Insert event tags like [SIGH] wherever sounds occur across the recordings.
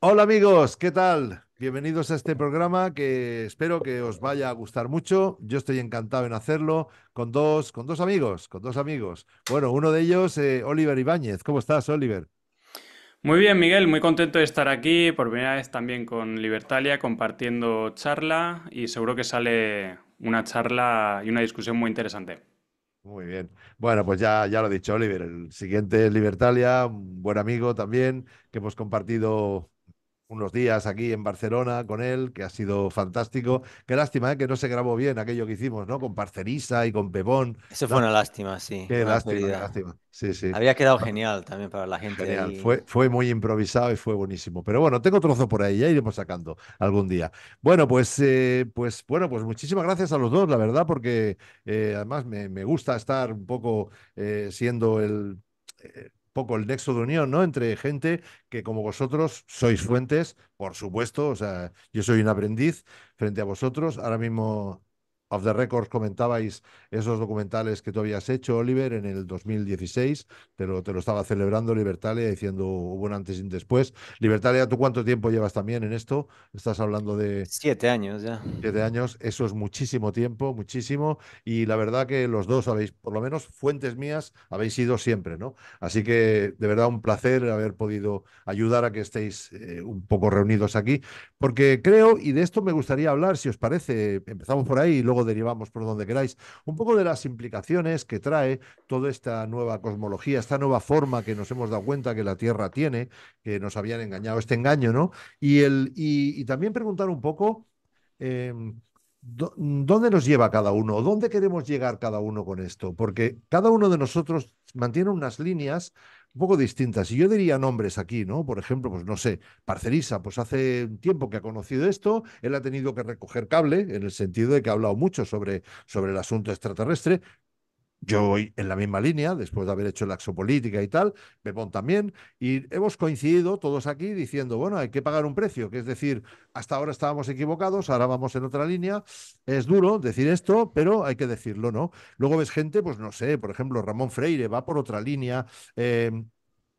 Hola amigos, ¿qué tal? Bienvenidos a este programa que espero que os vaya a gustar mucho. Yo estoy encantado en hacerlo con dos, con dos amigos, con dos amigos. Bueno, uno de ellos, eh, Oliver Ibáñez. ¿Cómo estás, Oliver? Muy bien, Miguel, muy contento de estar aquí por primera vez también con Libertalia compartiendo charla y seguro que sale una charla y una discusión muy interesante. Muy bien. Bueno, pues ya, ya lo he dicho, Oliver. El siguiente es Libertalia, un buen amigo también, que hemos compartido unos días aquí en Barcelona con él, que ha sido fantástico. Qué lástima ¿eh? que no se grabó bien aquello que hicimos, ¿no? Con Parcerisa y con Pebón. Eso fue una lástima, sí. Qué lástima, lástima. Sí, sí. Había quedado ah. genial también para la gente. Genial. Fue, fue muy improvisado y fue buenísimo. Pero bueno, tengo trozo por ahí, ya iremos sacando algún día. Bueno, pues, eh, pues, bueno, pues muchísimas gracias a los dos, la verdad, porque eh, además me, me, gusta estar un poco siendo el poco el nexo de unión, ¿no? Entre gente que como vosotros sois fuentes, por supuesto, o sea, yo soy un aprendiz frente a vosotros, ahora mismo of the Records comentabais esos documentales que tú habías hecho, Oliver, en el 2016. Te lo, te lo estaba celebrando Libertalia, diciendo bueno, antes y después. Libertalia, ¿tú cuánto tiempo llevas también en esto? Estás hablando de... Siete años ya. Siete años, eso es muchísimo tiempo, muchísimo. Y la verdad que los dos habéis, por lo menos fuentes mías, habéis sido siempre, ¿no? Así que de verdad un placer haber podido ayudar a que estéis eh, un poco reunidos aquí, porque creo, y de esto me gustaría hablar, si os parece, empezamos por ahí y luego derivamos por donde queráis, un poco de las implicaciones que trae toda esta nueva cosmología, esta nueva forma que nos hemos dado cuenta que la Tierra tiene, que nos habían engañado este engaño, ¿no? Y, el, y, también preguntar un poco... Em, ¿Dónde nos lleva cada uno? ¿Dónde queremos llegar cada uno con esto? Porque cada uno de nosotros mantiene unas líneas poco distintas. Y yo diría nombres aquí, ¿no? Por ejemplo, pues no sé, Parcerisa, pues hace tiempo que ha conocido esto, él ha tenido que recoger cable, en el sentido de que ha hablado mucho sobre, sobre el asunto extraterrestre, yo voy en la misma línea, después de haber hecho la exopolítica y tal, Pepón también, y hemos coincidido todos aquí diciendo, bueno, hay que pagar un precio, que es decir, hasta ahora estábamos equivocados, ahora vamos en otra línea, es duro decir esto, pero hay que decirlo, ¿no? Luego ves gente, pues no sé, por ejemplo, Ramón Freire va por otra línea, eh,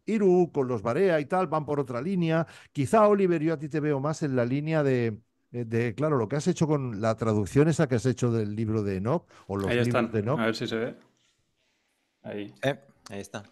Iru con los Barea y tal van por otra línea. Quizá, Oliver, yo a ti te veo más en la línea de, eh, claro, lo que has hecho con la traducción esa que has hecho del libro de Enoch o los ahí de Enoch. A ver si se ve. Ahí. Eh, ahí está.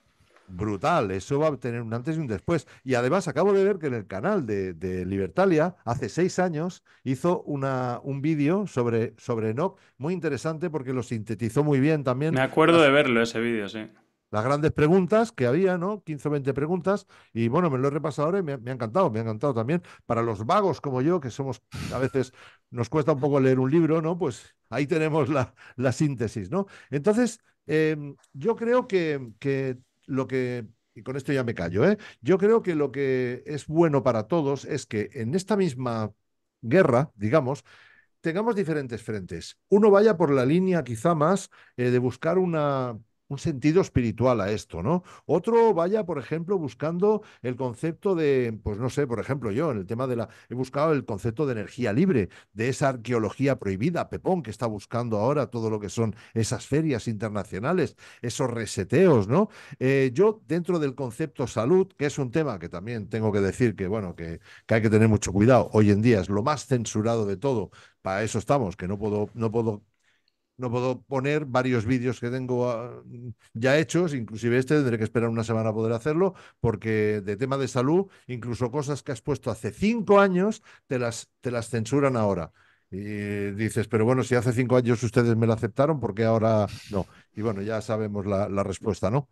Brutal, eso va a tener un antes y un después. Y además acabo de ver que en el canal de, Libertalia, hace seis años, hizo una, un vídeo sobre, sobre Enoch, muy interesante porque lo sintetizó muy bien también. Me acuerdo de verlo ese vídeo, sí las grandes preguntas que había, ¿no? 15 o 20 preguntas. Y bueno, me lo he repasado ahora y me, ha encantado, me ha encantado también. Para los vagos como yo, que somos, a veces nos cuesta un poco leer un libro, ¿no? Pues ahí tenemos la, la síntesis, ¿no? Entonces, em, yo creo que, lo que y con esto ya me callo, ¿eh? yo creo que lo que es bueno para todos es que en esta misma guerra, digamos, tengamos diferentes frentes. Uno vaya por la línea quizá más eh, de buscar una un sentido espiritual a esto, ¿no? Otro vaya, por ejemplo, buscando el concepto de, pues no sé, por ejemplo, yo en el tema de la, he buscado el concepto de energía libre, de esa arqueología prohibida, Pepón, que está buscando ahora todo lo que son esas ferias internacionales, esos reseteos, ¿no? Eh, yo dentro del concepto salud, que es un tema que también tengo que decir que, bueno, que, que hay que tener mucho cuidado, hoy en día es lo más censurado de todo, para eso estamos, que no puedo, no puedo no puedo poner varios vídeos que tengo ah, mm, ya hechos, inclusive este tendré que esperar una semana a poder hacerlo, porque de tema de salud, incluso cosas que has puesto hace cinco años, te las, te las censuran ahora. Y dices, pero bueno, si hace cinco años ustedes me lo aceptaron, ¿por qué ahora no? Y bueno, ya sabemos la respuesta, ¿no?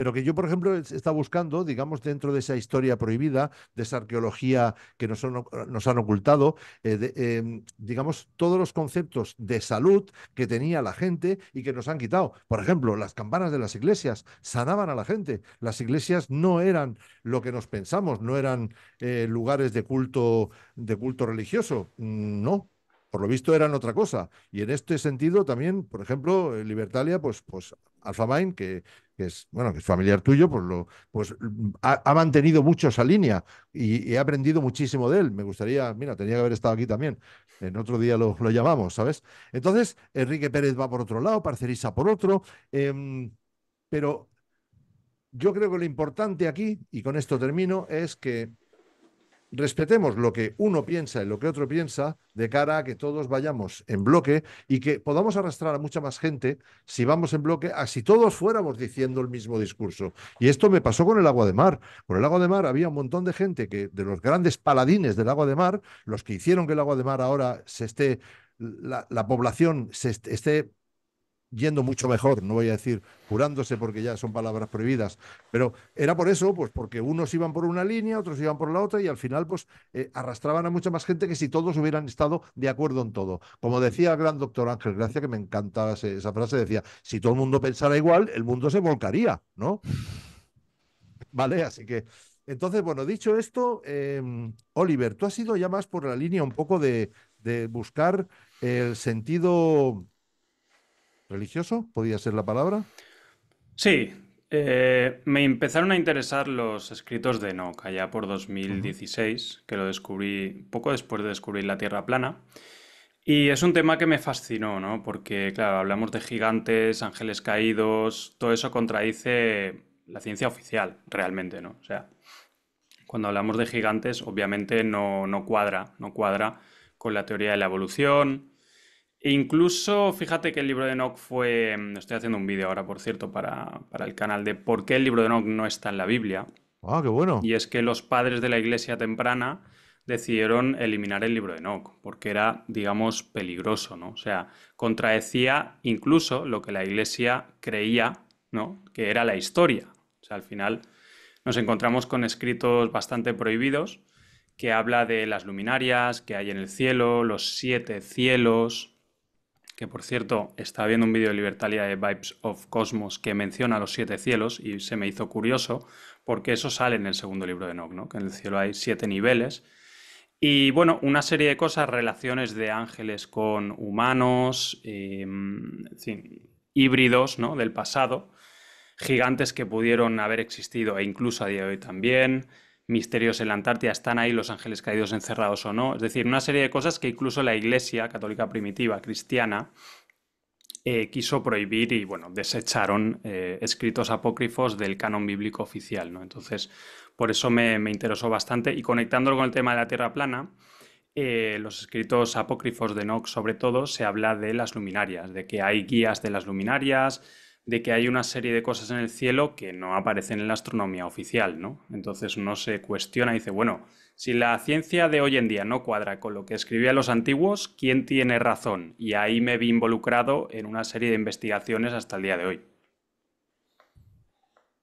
pero que yo, por ejemplo, está buscando, digamos, dentro de esa historia prohibida, de esa arqueología que nos, han ocultado, eh, em, digamos, todos los conceptos de salud que tenía la gente y que nos han quitado. Por ejemplo, las campanas de las iglesias sanaban a la gente. Las iglesias no eran lo que nos pensamos, no eran eh, lugares de culto, de culto religioso, no, por lo visto eran otra cosa. Y en este sentido también, por ejemplo, Libertalia, pues, pues Alfa que, que es bueno, que es familiar tuyo, pues lo pues ha, mantenido mucho esa línea y, he aprendido muchísimo de él. Me gustaría, mira, tenía que haber estado aquí también. En otro día lo, llamamos, ¿sabes? Entonces, Enrique Pérez va por otro lado, Parcerisa por otro. Em, pero yo creo que lo importante aquí, y con esto termino, es que respetemos lo que uno piensa y lo que otro piensa de cara a que todos vayamos en bloque y que podamos arrastrar a mucha más gente si vamos en bloque a si todos fuéramos diciendo el mismo discurso. Y esto me pasó con el agua de mar. Con el agua de mar había un montón de gente que, de los grandes paladines del agua de mar, los que hicieron que el agua de mar ahora se esté, la, la población se esté yendo mucho mejor, no voy a decir curándose porque ya son palabras prohibidas, pero era por eso, pues porque unos iban por una línea, otros iban por la otra y al final pues eh, arrastraban a mucha más gente que si todos hubieran estado de acuerdo en todo. Como decía el gran doctor Ángel Gracia, que me encantaba esa frase, decía, si todo el mundo pensara igual, el mundo se volcaría, ¿no? Vale, así que... Entonces, bueno, dicho esto, em, Oliver, tú has ido ya más por la línea un poco de, de buscar el sentido ¿Religioso? ¿Podía ser la palabra? Sí. Eh, me empezaron a interesar los escritos de Noca ya por 2016, que lo descubrí poco después de descubrir la Tierra plana. Y es un tema que me fascinó, ¿no? Porque, claro, hablamos de gigantes, ángeles caídos, todo eso contradice la ciencia oficial, realmente, ¿no? O sea, cuando hablamos de gigantes, obviamente no, no cuadra, no cuadra con la teoría de la evolución, incluso, fíjate que el libro de Enoch fue. Mm, estoy haciendo un vídeo ahora, por cierto, para, el canal de por qué el libro de Enoch no está en la Biblia. Ah, qué bueno. Y es que los padres de la iglesia temprana decidieron eliminar el libro de Enoch, porque era, digamos, peligroso, ¿no? O sea, contradecía incluso lo que la iglesia creía, ¿no? Que era la historia. O sea, al final nos encontramos con escritos bastante prohibidos que habla de las luminarias que hay en el cielo, los siete cielos, que por cierto estaba viendo un vídeo de Libertalia de Vibes of Cosmos que menciona los siete cielos y se me hizo curioso porque eso sale en el segundo libro de Nock, que en el cielo hay siete niveles. Y bueno, una serie de cosas, relaciones de ángeles con humanos, eh, híbridos ¿no? del pasado, gigantes que pudieron haber existido e incluso a día de hoy también, misterios en la Antártida, están ahí los ángeles caídos encerrados o no. Es decir, una serie de cosas que incluso la Iglesia católica primitiva, cristiana, eh, quiso prohibir y bueno, desecharon eh, escritos apócrifos del canon bíblico oficial. ¿no? Entonces, por eso me, interesó bastante. Y conectándolo con el tema de la Tierra plana, eh, los escritos apócrifos de Nox sobre todo, se habla de las luminarias, de que hay guías de las luminarias, de que hay una serie de cosas en el cielo que no aparecen en la astronomía oficial, ¿no? Entonces uno se cuestiona y dice, bueno, si la ciencia de hoy en día no cuadra con lo que escribían los antiguos, ¿quién tiene razón? Y ahí me vi involucrado en una serie de investigaciones hasta el día de hoy.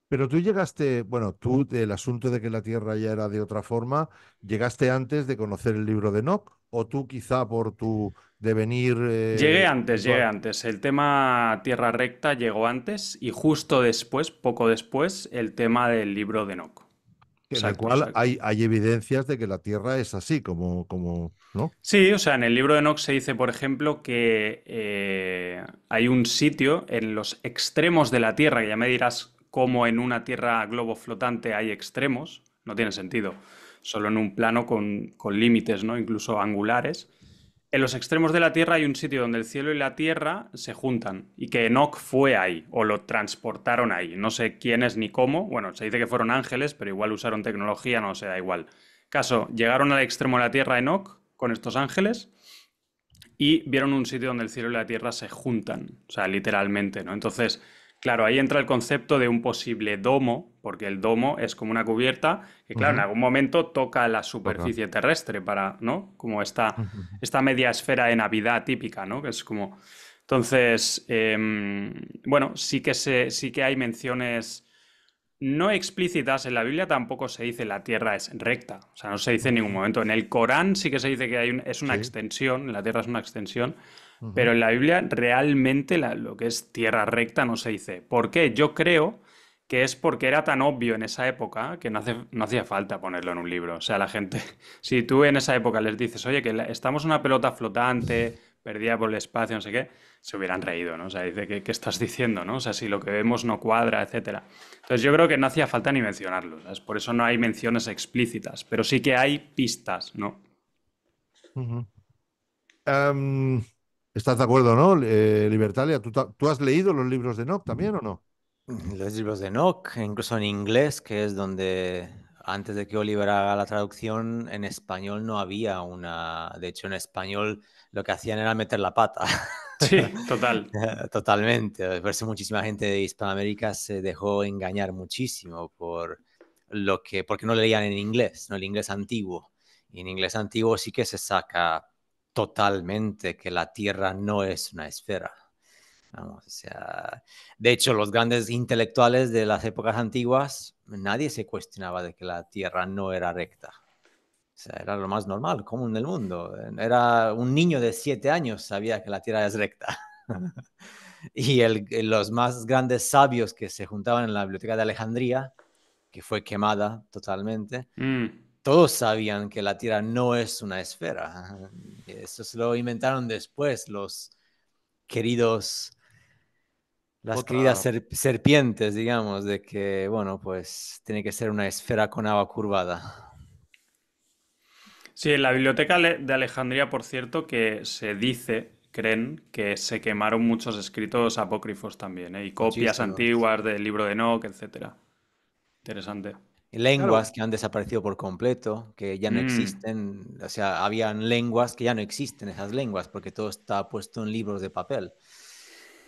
Pero tú llegaste, bueno, tú del asunto de que la Tierra ya era de otra forma, llegaste antes de conocer el libro de Nock, o tú quizá por tu devenir... llegué eh, antes, llegué antes. El tema Tierra Recta llegó antes y justo después, poco después, el tema del libro de Nock. En el cual hay, hay evidencias de que la Tierra es así, como, como, ¿no? Sí, o sea, en el libro de Nock se dice, por ejemplo, que eh, hay un sitio en los extremos de la Tierra, que ya me dirás como en una tierra globo flotante hay extremos, no tiene sentido, solo en un plano con, con límites, ¿no? incluso angulares. En los extremos de la Tierra hay un sitio donde el cielo y la Tierra se juntan y que Enoch fue ahí o lo transportaron ahí. No sé quiénes ni cómo. Bueno, se dice que fueron ángeles, pero igual usaron tecnología, no sé, da igual. Caso, llegaron al extremo de la Tierra Enoch con estos ángeles y vieron un sitio donde el cielo y la Tierra se juntan, o sea, literalmente, ¿no? Entonces, Claro, ahí entra el concepto de un posible domo, porque el domo es como una cubierta que, claro, en algún momento toca la superficie terrestre para, ¿no? Como esta, esta media esfera de Navidad típica, ¿no? Que es como... Entonces, em, bueno, sí que, se, sí que hay menciones no explícitas. En la Biblia tampoco se dice la tierra es recta. O sea, no se dice en ningún momento. En el Corán sí que se dice que hay es una extensión, la tierra es una extensión. Pero en la Biblia realmente lo que es tierra recta no se dice. ¿Por qué? Yo creo que es porque era tan obvio en esa época que no, hacía falta ponerlo en un libro. O sea, la gente, [LAUGHS] si tú en esa época les dices, oye, que estamos estamos una pelota flotante, perdida por el espacio, no sé qué, se hubieran reído, ¿no? O sea, dice, ¿qué, estás diciendo, no? O sea, si lo que vemos no cuadra, etcétera. Entonces yo creo que no hacía falta ni mencionarlo, ¿sabes? Por eso no hay menciones explícitas, pero sí que hay pistas, ¿no? ¿Estás de acuerdo, no, eh, Libertalia? ¿tú, has leído los libros de Nock también o no? Mm, los libros de Nock, incluso en inglés, que es donde antes de que Oliver haga la traducción, en español no había una. De hecho, en español lo que hacían era meter la pata. [LAUGHS] Sí, total. [LAUGHS] Totalmente. Por eso muchísima gente de Hispanoamérica se dejó engañar muchísimo por lo que. porque no leían en inglés, no el inglés antiguo. Y en inglés antiguo sí que se saca totalmente que la Tierra no es una esfera. o sea, de hecho, los grandes intelectuales de las épocas antiguas, nadie se cuestionaba de que la Tierra no era recta. O sea, era lo más normal, común del mundo. Era un niño de siete años sabía que la Tierra es recta. [LAUGHS] y los más grandes sabios que se juntaban en la biblioteca de Alejandría, que fue quemada totalmente, mm todos sabían que la Tierra no es una esfera. Eso se lo inventaron después los queridos, las queridas serpientes, digamos, de que, bueno, pues tiene que ser una esfera con agua curvada. Sí, en la biblioteca de Alejandría, por cierto, que se dice, creen, que se quemaron muchos escritos apócrifos también, ¿eh? y copias antiguas del libro de Enoch, etc. Interesante lenguas que han desaparecido por completo, que ya no mm. existen, o sea, habían lenguas que ya no existen esas lenguas porque todo está puesto en libros de papel.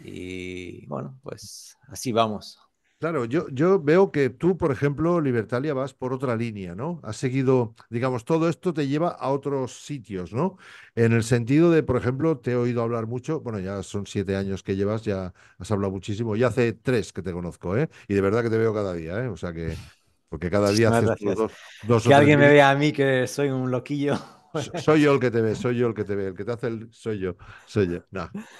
Y bueno, pues así vamos. Claro, yo, yo veo que tú, por ejemplo, Libertalia, vas por otra línea, ¿no? Has seguido, digamos, todo esto te lleva a otros sitios, ¿no? En el sentido de, por ejemplo, te he oído hablar mucho, bueno, ya son siete años que llevas, ya has hablado muchísimo, ya hace tres que te conozco, ¿eh? Y de verdad que te veo cada día, ¿eh? O sea que porque cada día haces dos, Que alguien me vea a mí que soy un loquillo. Soy yo el que te ve, soy yo el que te ve, el que te hace el soy yo, soy yo.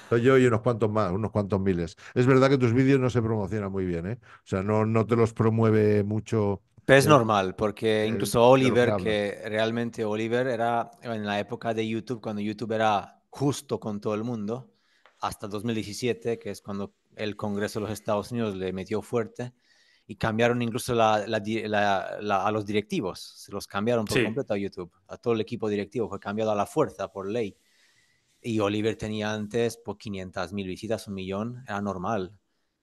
soy yo y unos cuantos más, unos cuantos miles. Es verdad que tus vídeos no se promocionan muy bien, ¿eh? O sea, no, no te los promueve mucho. Pero es eh, normal, porque incluso Oliver, que realmente Oliver era en la época de YouTube, cuando YouTube era justo con todo el mundo, hasta 2017, que es cuando el Congreso de los Estados Unidos le metió fuerte y cambiaron incluso a los directivos, se los cambiaron por completo a YouTube, a todo el equipo directivo fue cambiado a la fuerza por ley. Y Oliver tenía antes por pues, mil visitas, un millón, era normal.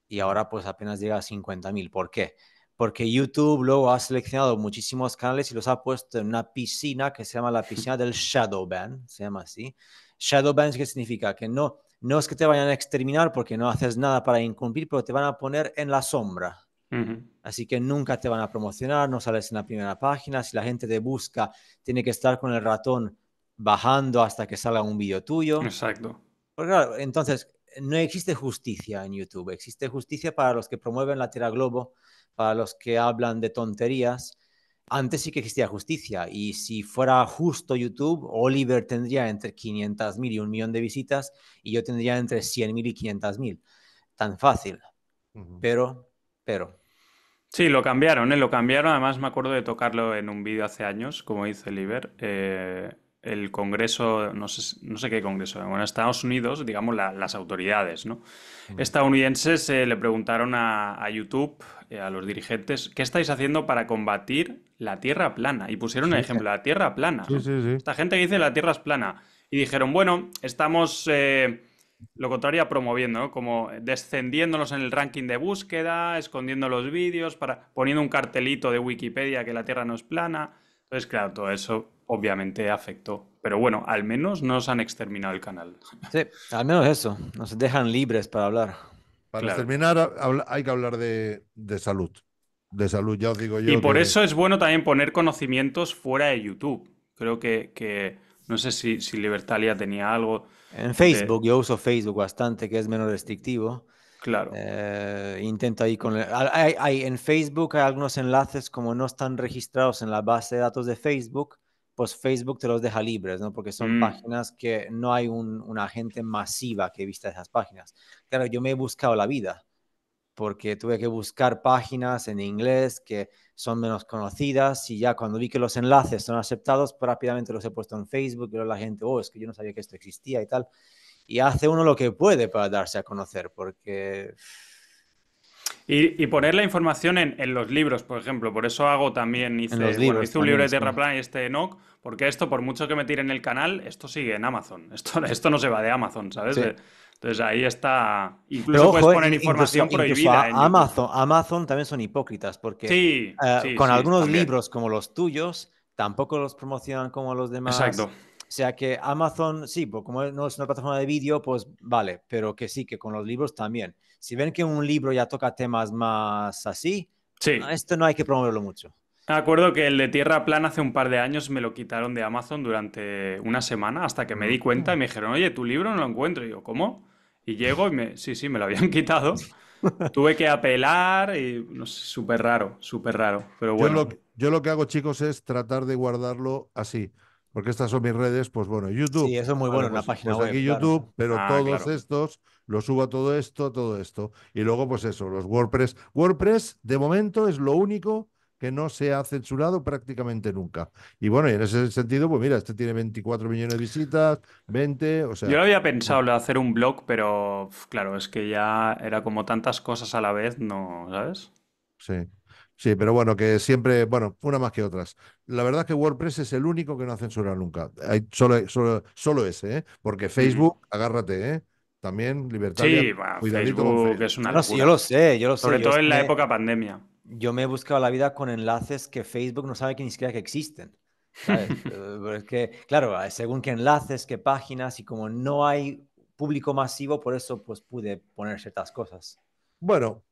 Y ahora pues apenas llega a 50.000. ¿Por qué? Porque YouTube luego ha seleccionado muchísimos canales y los ha puesto en una piscina que se llama la [LAUGHS] piscina del shadow ban, se llama así. Shadow ban, ¿qué significa? Que no, no es que te vayan a exterminar porque no haces nada para incumplir, pero te van a poner en la sombra. Así que nunca te van a promocionar, no sales en la primera página. Si la gente te busca, tiene que estar con el ratón bajando hasta que salga un vídeo tuyo. Exacto. entonces, no existe justicia en YouTube. Existe justicia para los que promueven la Tierra Globo, para los que hablan de tonterías. Antes sí que existía justicia y si fuera justo YouTube, Oliver tendría entre 500.000 y un millón de visitas y yo tendría entre 100.000 y 500.000. Tan fácil. Pero pero... Sí, lo cambiaron, ¿eh? lo cambiaron. Además, me acuerdo de tocarlo en un vídeo hace años, como dice Liber. Eh, el Congreso, no sé, no sé qué Congreso, bueno, Estados Unidos, digamos, las autoridades ¿no? estadounidenses eh, le preguntaron a, YouTube, eh, a los dirigentes, ¿qué estáis haciendo para combatir la Tierra plana? Y pusieron el ejemplo, la Tierra plana. Sí, sí, Esta gente que dice la Tierra es plana. Y dijeron, bueno, estamos lo contrario promoviendo, como descendiéndonos en el ranking de búsqueda, escondiendo los vídeos, para, poniendo un cartelito de Wikipedia que la Tierra no es plana. Entonces, claro, todo eso obviamente afectó. Pero bueno, al menos nos han exterminado el canal. Sí, al menos eso, nos dejan libres para hablar. Para terminar exterminar hay que hablar de, salud. De salud, ya os digo yo. Y por eso es bueno también poner conocimientos fuera de YouTube. Creo que, no sé si, si Libertalia tenía algo en Facebook, yo uso Facebook bastante, que es menos restrictivo. Claro. Eh, intento ahí con... en Facebook hay algunos enlaces como no están registrados en la base de datos de Facebook, pues Facebook te los deja libres, ¿no? Porque son mm. páginas que no hay una gente masiva que vista esas páginas. Claro, yo me he buscado la vida porque tuve que buscar páginas en inglés que son menos conocidas y ya cuando vi que los enlaces son aceptados, pues, rápidamente los he puesto en Facebook y la gente, oh, es que yo no sabía que esto existía y tal. Y hace uno lo que puede para darse a conocer, porque... Y, poner la información en, en, los libros, por ejemplo. Por eso hago también, hice, los libros, hice un libro de Terraplan y este de Enoch, porque esto, por mucho que me tire en el canal, esto sigue en Amazon. Esto, [LAUGHS] esto no se va de Amazon, ¿sabes? Sí. Entonces ahí está. Incluso puedes poner eh, información incluso, prohibida. Amazon, Amazon también son hipócritas porque eh, con algunos libros como los tuyos tampoco los promocionan como los demás. Exacto. O sea que Amazon, sí, pues como no es una plataforma de vídeo, pues vale, pero que sí, que con los libros también. Si ven que un libro ya toca temas más así, esto no hay que promoverlo mucho. Me acuerdo que el de Tierra Plana hace un par de años me lo quitaron de Amazon durante una semana hasta que me di cuenta y me dijeron, oye, tu libro no lo encuentro. Y yo, ¿cómo? Y llego y me, sí, sí, me lo habían [LAUGHS] quitado. [LAUGHS] Tuve que apelar y no sé, súper raro, súper raro. Pero bueno. Yo lo, que hago, chicos, es tratar de guardarlo así. Porque estas son mis redes, pues bueno, YouTube. Sí, eso es muy bueno, una pues, página pues aquí YouTube, pero ah, todos estos lo subo a todo esto, todo esto. Y luego, pues eso, los WordPress. WordPress, de momento, es lo único que no se ha censurado prácticamente nunca. Y bueno, y en ese sentido, pues mira, este tiene 24 millones de visitas, 20, o sea... Yo lo había pensado, hacer un blog, pero claro, es que ya era como tantas cosas a la vez, ¿no? ¿Sabes? Sí. Sí, pero bueno, que siempre, bueno, una más que otras. La verdad es que WordPress es el único que no ha censurado nunca. Hay solo, ese, ¿eh? Porque Facebook, agárrate, ¿eh? También libertad. Sí, Facebook, sí, yo lo sé, yo lo sé. Sobre todo en la época pandemia yo me he buscado la vida con enlaces que Facebook no sabe que ni siquiera que existen. [LAUGHS] Eh, claro, eh, según qué enlaces, qué páginas, y como no hay público masivo, por eso pues pude poner ciertas cosas. Bueno,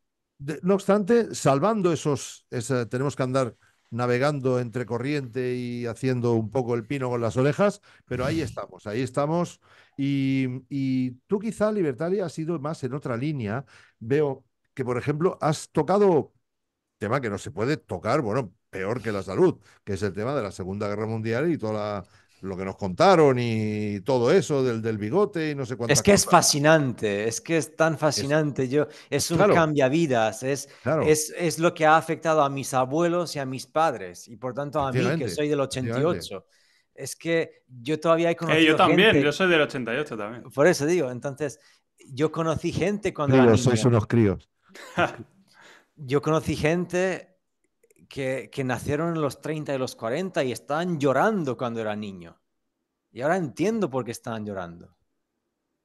no obstante, salvando esos, tenemos que andar navegando entre corriente y haciendo un poco el pino con las orejas, pero ahí [LAUGHS] estamos, ahí estamos. Y, tú quizá, Libertaria, has sido más en otra línea. Veo que, por ejemplo, has tocado tema que no se puede tocar, bueno, peor que la salud, que es el tema de la Segunda Guerra Mundial y toda lo que nos contaron y todo eso del, bigote y no sé cuántas Es que es fascinante, es que es tan fascinante. Es, Yo, es un cambia vidas, es, es, es, lo que ha afectado a mis abuelos y a mis padres y por tanto a mí, que soy del 88 es que yo todavía he eh, conocido. yo también, yo soy del 88 también. Por eso digo, entonces, yo conocí gente cuando. Yo sois unos críos. [LAUGHS] yo conocí gente que, nacieron en los 30 y los 40 y estaban llorando cuando era niño Y ahora entiendo por qué estaban llorando.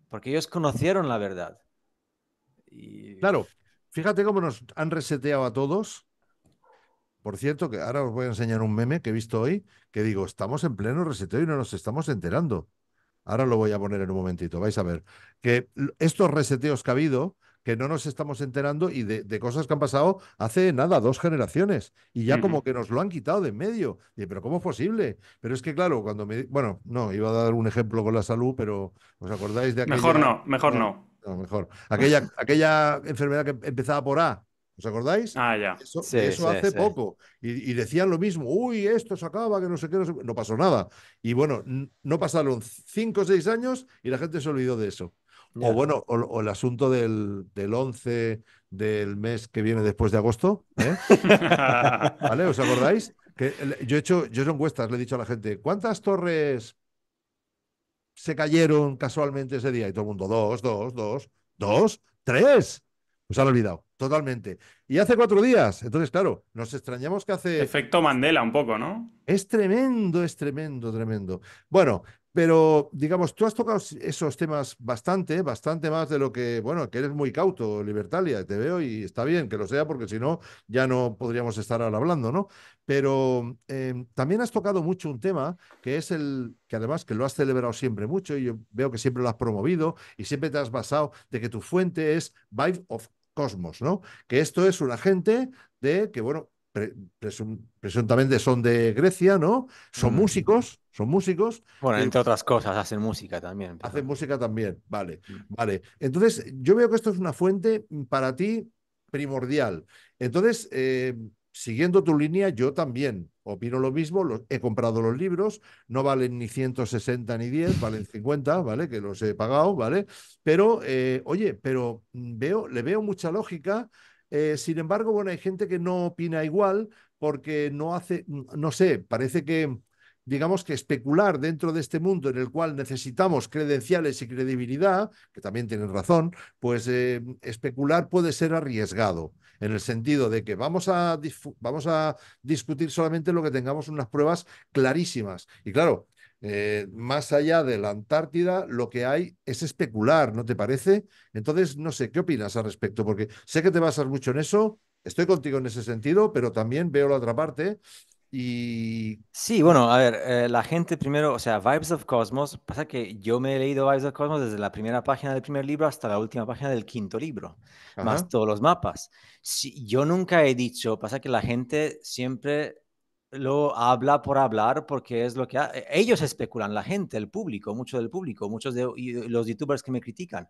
Porque ellos conocieron la verdad. Claro, fíjate cómo nos han reseteado a todos. Por cierto, que ahora os voy a enseñar un meme que he visto hoy, que digo, estamos en pleno reseteo y no nos estamos enterando. Ahora lo voy a poner en un momentito, vais a ver. Que estos reseteos que ha habido, que no nos estamos enterando y de, cosas que han pasado hace nada, dos generaciones, y ya como que nos lo han quitado de en medio. pero ¿cómo es posible? Pero es que, claro, cuando me... Bueno, no, iba a dar un ejemplo con la salud, pero ¿os acordáis de aquella... Mejor no, mejor no. mejor. Aquella, aquella enfermedad que empezaba por A, ¿Os acordáis? Ah, ya. Eso, hace poco. Y, decían lo mismo, uy, esto se acaba, que no sé qué, no, no pasó nada. Y bueno, no pasaron cinco o seis años y la gente se olvidó de eso. O bueno, o, el asunto del, del 11 del mes que viene después de agosto. ¿eh? [LAUGHS] ¿Vale? ¿Os acordáis? Que yo he hecho, yo son encuestas, le he dicho a la gente, ¿cuántas torres se cayeron casualmente ese día? Y todo el mundo, dos, dos, dos, dos, tres. Os pues han olvidado, totalmente. Y hace cuatro días, entonces, claro, nos extrañamos que hace... Efecto Mandela un poco, ¿no? Es tremendo, es tremendo, tremendo. Bueno, pero, digamos, tú has tocado esos temas bastante, bastante más de lo que, bueno, que eres muy cauto, Libertalia, te veo y está bien que lo sea, porque si no, ya no podríamos estar ahora hablando, ¿no? Pero em, también has tocado mucho un tema que es el, que además que lo has celebrado siempre mucho y yo veo que siempre lo has promovido y siempre te has basado de que tu fuente es Vive of Cosmos, ¿no? Que esto es una gente de que, bueno, presuntamente son de Grecia, ¿no? Son mm. músicos, son músicos. Bueno, eh, entre otras cosas, hacen música también. Hacen música también, vale, mm. vale. Entonces, yo veo que esto es una fuente para ti primordial. Entonces, eh, siguiendo tu línea, yo también opino lo mismo, he comprado los libros, no valen ni 160 ni 10, valen 50, [LAUGHS] ¿vale? Que los he pagado, ¿vale? Pero, eh, oye, pero mm, veo, le veo mucha lógica eh, sin embargo, bueno, hay gente que no opina igual porque no hace, no sé, parece que, digamos que especular dentro de este mundo en el cual necesitamos credenciales y credibilidad, que también tienen razón, pues eh, especular puede ser arriesgado, en el sentido de que vamos a, vamos a discutir solamente lo que tengamos unas pruebas clarísimas. Y claro, eh, más allá de la Antártida, lo que hay es especular, ¿no te parece? Entonces, no sé, ¿qué opinas al respecto? Porque sé que te basas mucho en eso, estoy contigo en ese sentido, pero también veo la otra parte. Y... Sí, bueno, a ver, eh, la gente primero, o sea, Vibes of Cosmos, pasa que yo me he leído Vibes of Cosmos desde la primera página del primer libro hasta la última página del quinto libro, más todos los mapas. Si, yo nunca he dicho, pasa que la gente siempre lo habla por hablar porque es lo que e, ellos especulan, la gente, el público, mucho del público, muchos de los youtubers que me critican.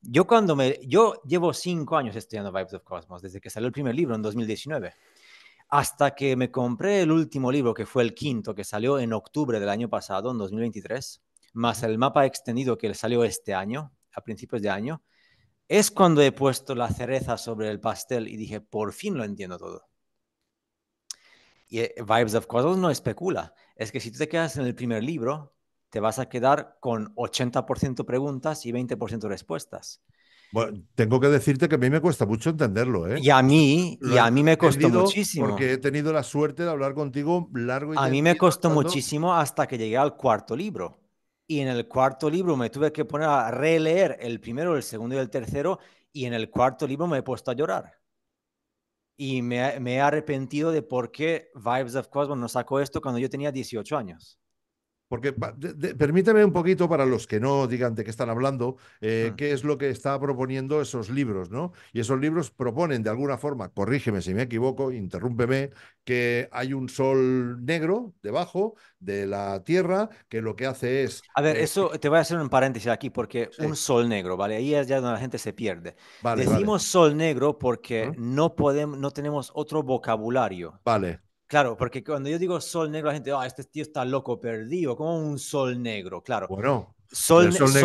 Yo cuando me, yo llevo cinco años estudiando Vibes of Cosmos, desde que salió el primer libro en 2019, hasta que me compré el último libro, que fue el quinto, que salió en octubre del año pasado, en 2023, más el mapa extendido que salió este año, a principios de año, es cuando he puesto la cereza sobre el pastel y dije, por fin lo entiendo todo y eh, Vibes of Cosmos no especula. Es que si tú te quedas en el primer libro, te vas a quedar con 80% preguntas y 20% respuestas. Bueno, tengo que decirte que a mí me cuesta mucho entenderlo, ¿eh? Y a mí, y a mí me costó muchísimo. Porque he tenido la suerte de hablar contigo largo y A mí me costó muchísimo hasta que llegué al cuarto libro. Y en el cuarto libro me tuve que poner a releer el primero, el segundo y el tercero. Y en el cuarto libro me he puesto a llorar y me, he arrepentido de por qué Vibes of Cosmo nos sacó esto cuando yo tenía 18 años. Porque permíteme un poquito para los que no digan de qué están hablando, eh, qué es lo que está proponiendo esos libros, ¿no? Y esos libros proponen de alguna forma, corrígeme si me equivoco, interrúmpeme, que hay un sol negro debajo de la Tierra que lo que hace es... A ver, eh, eso eh, te voy a hacer un paréntesis aquí, porque un sol negro, ¿vale? Ahí es ya donde la gente se pierde. Decimos sol negro porque no, podemos, no tenemos otro vocabulario. Vale. Claro, porque cuando yo digo sol negro, la gente, ah, este tío está loco, perdido, como un sol negro, claro. Bueno, sol, negro, sol,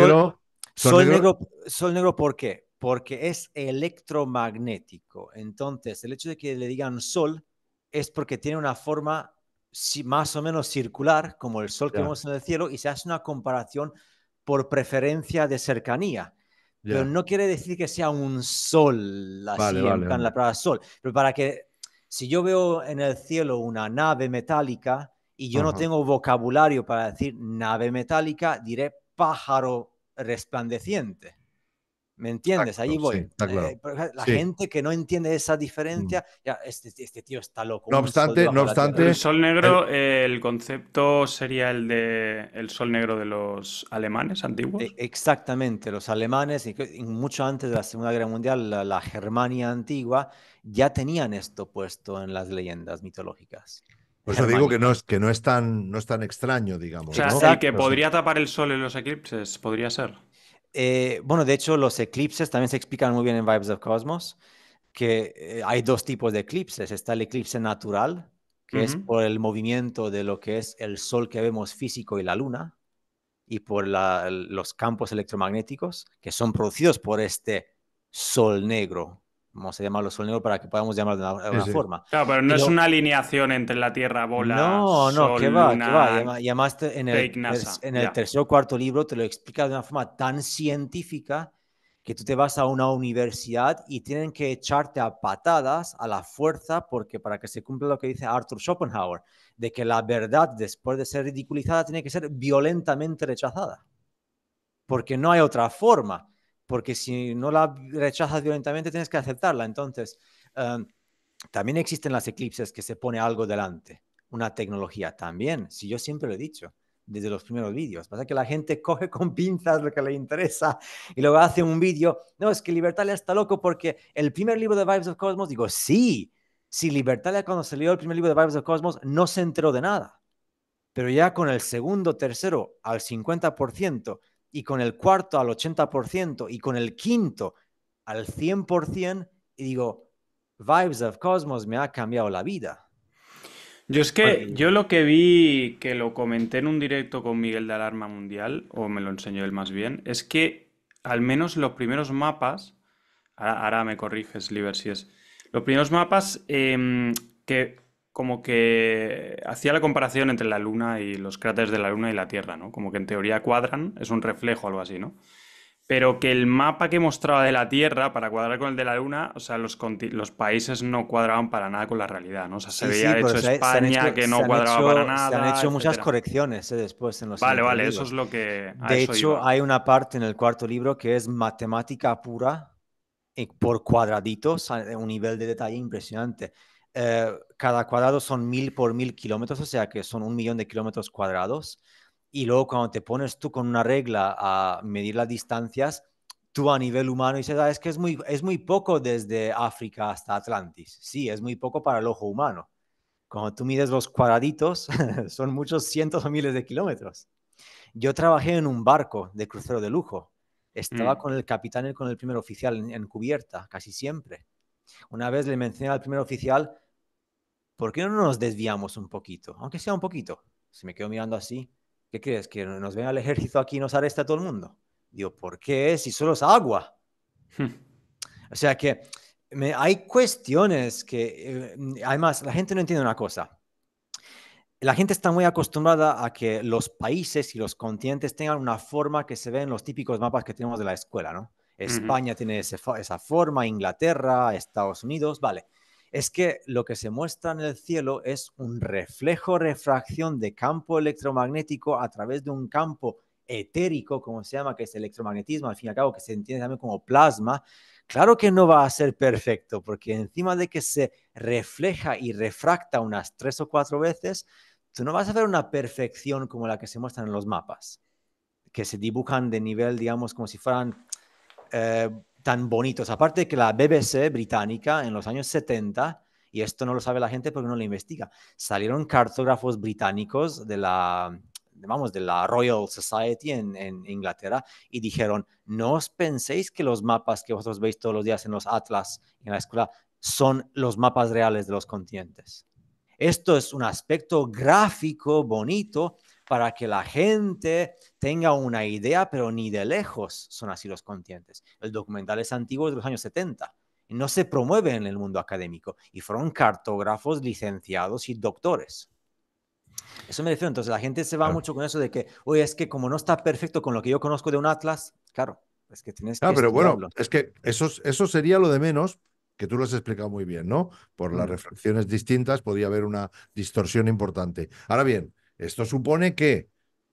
negro, sol negro, ¿por qué? Porque es electromagnético. Entonces, el hecho de que le digan sol es porque tiene una forma más o menos circular, como el sol que vemos en el cielo, y se hace una comparación por preferencia de cercanía. Pero no quiere decir que sea un sol, así la palabra sol, pero para que si yo veo en el cielo una nave metálica y yo no tengo vocabulario para decir nave metálica, diré pájaro resplandeciente. ¿Me entiendes? Ahí voy. Eh, la gente que no entiende esa mm. diferencia, este, este, este, tío está loco. No obstante, no obstante. El sol negro, el... concepto sería el de el sol negro de los alemanes antiguos. E, exactamente, los alemanes, y, mucho antes de la Segunda Guerra Mundial, la, Germania antigua, ya tenían esto puesto en las leyendas mitológicas. Por eso digo que no es, que no es, tan, no es tan extraño, digamos. O sea, que podría tapar el sol en los eclipses, podría ser. Eh, bueno, de hecho, los eclipses también se explican muy bien en Vibes of Cosmos, que eh, hay dos tipos de eclipses. Está el eclipse natural, que es por el movimiento de lo que es el sol que vemos físico y la luna, y por los campos electromagnéticos que son producidos por este sol negro vamos a llamarlo sol negro para que podamos llamarlo de alguna forma. Claro, pero no es una alineación entre la Tierra, bola, No, no, que va, que va. Y además en el, tercer o cuarto libro te lo explica de una forma tan científica que tú te vas a una universidad y tienen que echarte a patadas a la fuerza porque para que se cumpla lo que dice Arthur Schopenhauer, de que la verdad después de ser ridiculizada tiene que ser violentamente rechazada. Porque no hay otra forma porque si no la rechazas violentamente tienes que aceptarla. Entonces, em, también existen las eclipses que se pone algo delante, una tecnología también, si yo siempre lo he dicho desde los primeros vídeos. Pasa que la gente [LAUGHS] coge con pinzas lo que le interesa y luego hace un vídeo. No, es que Libertalia está loco porque el primer libro de Vibes of Cosmos, digo, sí, si Libertalia cuando salió el primer libro de Vibes of Cosmos no se enteró de nada. Pero ya con el segundo, tercero, al 50%, y con el cuarto al 80% y con el quinto al 100% y digo, Vibes of Cosmos me ha cambiado la vida. Yo es que yo lo que vi, que lo comenté en un directo con Miguel de Alarma Mundial, o me lo enseñó él más bien, es que al menos los primeros mapas, ahora, me corriges, Liber, si es, los primeros mapas em, que como que hacía la comparación entre la Luna y los cráteres de la Luna y la Tierra, ¿no? Como que en teoría cuadran, es un reflejo, algo así, ¿no? Pero que el mapa que mostraba de la Tierra para cuadrar con el de la Luna, o sea, los, países no cuadraban para nada con la realidad, ¿no? O sea, se veía hecho España que no cuadraba para nada. Se han hecho muchas correcciones ¿eh? después en los. Vale, vale, eso es lo que. De hecho, hay una parte en el cuarto libro que es matemática pura por cuadraditos, un nivel de detalle impresionante. Eh, cada cuadrado son mil por mil kilómetros, o sea que son un millón de kilómetros cuadrados. Y luego cuando te pones tú con una regla a medir las distancias, tú a nivel humano y da ah, es que es muy, poco desde África hasta Atlantis. Sí, es muy poco para el ojo humano. Cuando tú mides los cuadraditos, [LAUGHS] son muchos cientos o miles de kilómetros. Yo trabajé en un barco de crucero de lujo. Estaba mm. con el capitán y con el primer oficial en cubierta, casi siempre. Una vez le mencioné al primer oficial, ¿por qué no nos desviamos un poquito? Aunque sea un poquito. Se me quedó mirando así. ¿Qué crees? ¿Que nos venga el ejército aquí y nos arresta a todo el mundo? Digo, ¿por qué? Si solo es agua. Hmm. o sea que hay cuestiones que, eh, además, la gente no entiende una cosa. La gente está muy acostumbrada a que los países y los continentes tengan una forma que se ve en los típicos mapas que tenemos de la escuela, ¿no? España tiene esa forma, Inglaterra, Estados Unidos, vale. Es que lo que se muestra en el cielo es un reflejo, refracción de campo electromagnético a través de un campo etérico, como se llama, que es electromagnetismo, al fin y al cabo, que se entiende también como plasma, claro que no va a ser perfecto, porque encima de que se refleja y refracta unas tres o cuatro veces, tú no vas a ver una perfección como la que se muestra en los mapas, que se dibujan de nivel, digamos, como si fueran eh, tan bonitos. Aparte que la BBC británica en los años 70, y esto no lo sabe la gente porque no lo investiga, salieron cartógrafos británicos de la, vamos, de la Royal Society en, en, Inglaterra y dijeron, no os penséis que los mapas que vosotros veis todos los días en los atlas, en la escuela, son los mapas reales de los continentes. Esto es un aspecto gráfico bonito, para que la gente tenga una idea, pero ni de lejos son así los contientes. El documental es antiguo de los años 70 no se promueve en el mundo académico y fueron cartógrafos licenciados y doctores. Eso me refiero, entonces la gente se va mucho con eso de que, oye, es que como no está perfecto con lo que yo conozco de un atlas, claro, es que tienes que... Ah, pero bueno, es que eso, eso sería lo de menos, que tú lo has explicado muy bien, ¿no? Por las mm. reflexiones distintas podía haber una distorsión importante. Ahora bien, esto supone que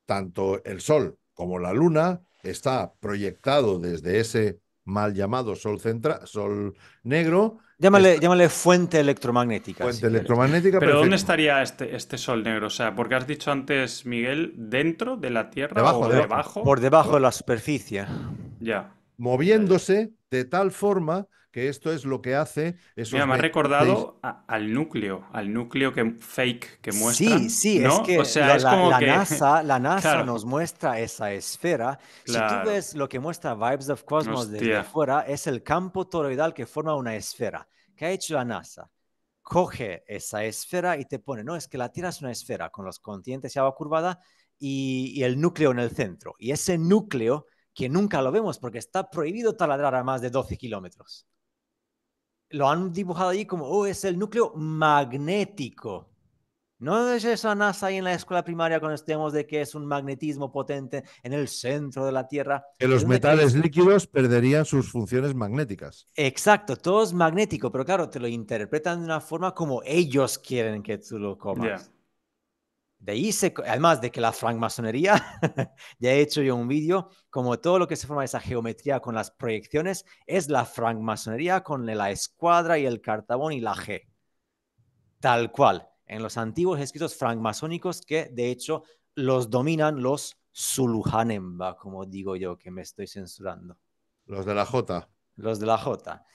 tanto el Sol como la Luna está proyectado desde ese mal llamado Sol, central, sol negro. Llámale, fuente electromagnética. Fuente electromagnética. Pero ¿dónde estaría este, este Sol negro? O sea, porque has dicho antes, Miguel, dentro de la Tierra o debajo. Por debajo de la superficie. Ya. Moviéndose de tal forma que esto es lo que hace. me ha recordado al núcleo, al núcleo que fake que muestra. Sí, sí, es que, la, NASA, nos muestra esa esfera. Si tú ves lo que muestra Vibes of Cosmos desde afuera, es el campo toroidal que forma una esfera. ¿Qué ha hecho la NASA? Coge esa esfera y te pone, no, es que la tiras una esfera con los continentes y agua curvada y el núcleo en el centro. Y ese núcleo que nunca lo vemos porque está prohibido taladrar a más de 12 kilómetros. Lo han dibujado allí como, oh, es el núcleo magnético. No es esa NASA ahí en la escuela primaria cuando estemos de que es un magnetismo potente en el centro de la Tierra. Que los metales líquidos perderían sus funciones magnéticas. Exacto, todo es magnético, pero claro, te lo interpretan de una forma como ellos quieren que tú lo comas. De ahí además de que la francmasonería, [LAUGHS] ya he hecho yo un vídeo, como todo lo que se forma esa geometría con las proyecciones, es la francmasonería con la escuadra y el cartabón y la G. Tal cual, en los antiguos escritos francmasónicos que de hecho los dominan los Suluhanemba, como digo yo, que me estoy censurando. Los de la J. Los de la J.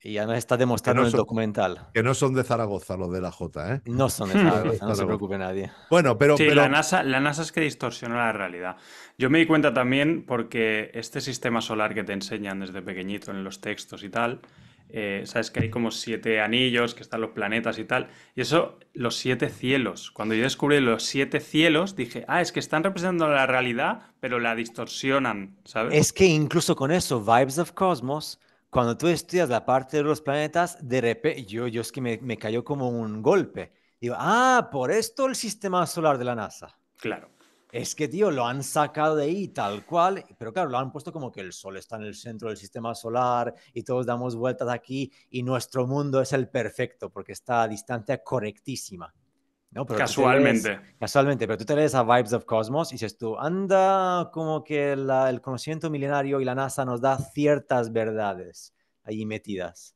Y ya nos está demostrando el documental. Que no son de Zaragoza los de la J, ¿eh? No son de Zaragoza, [LAUGHS] no se preocupe nadie. Bueno, pero. Sí, La, NASA, la NASA es que distorsiona la realidad. Yo me di cuenta también porque este sistema solar que te enseñan desde pequeñito en los textos y tal, eh, sabes que hay como siete anillos, que están los planetas y tal. Y eso, los siete cielos. Cuando yo descubrí los siete cielos, dije, ah, es que están representando la realidad, pero la distorsionan, ¿sabes? Es que incluso con eso, Vibes of Cosmos cuando tú estudias la parte de los planetas, de repente, yo, yo es que me, me cayó como un golpe. Digo, ah, por esto el sistema solar de la NASA. Claro. Es que, tío, lo han sacado de ahí tal cual, pero claro, lo han puesto como que el Sol está en el centro del sistema solar y todos damos vueltas aquí y nuestro mundo es el perfecto porque está a distancia correctísima casualmente. casualmente, pero tú te lees a Vibes of Cosmos y dices tú, anda como que el conocimiento milenario y la NASA nos da ciertas verdades ahí metidas.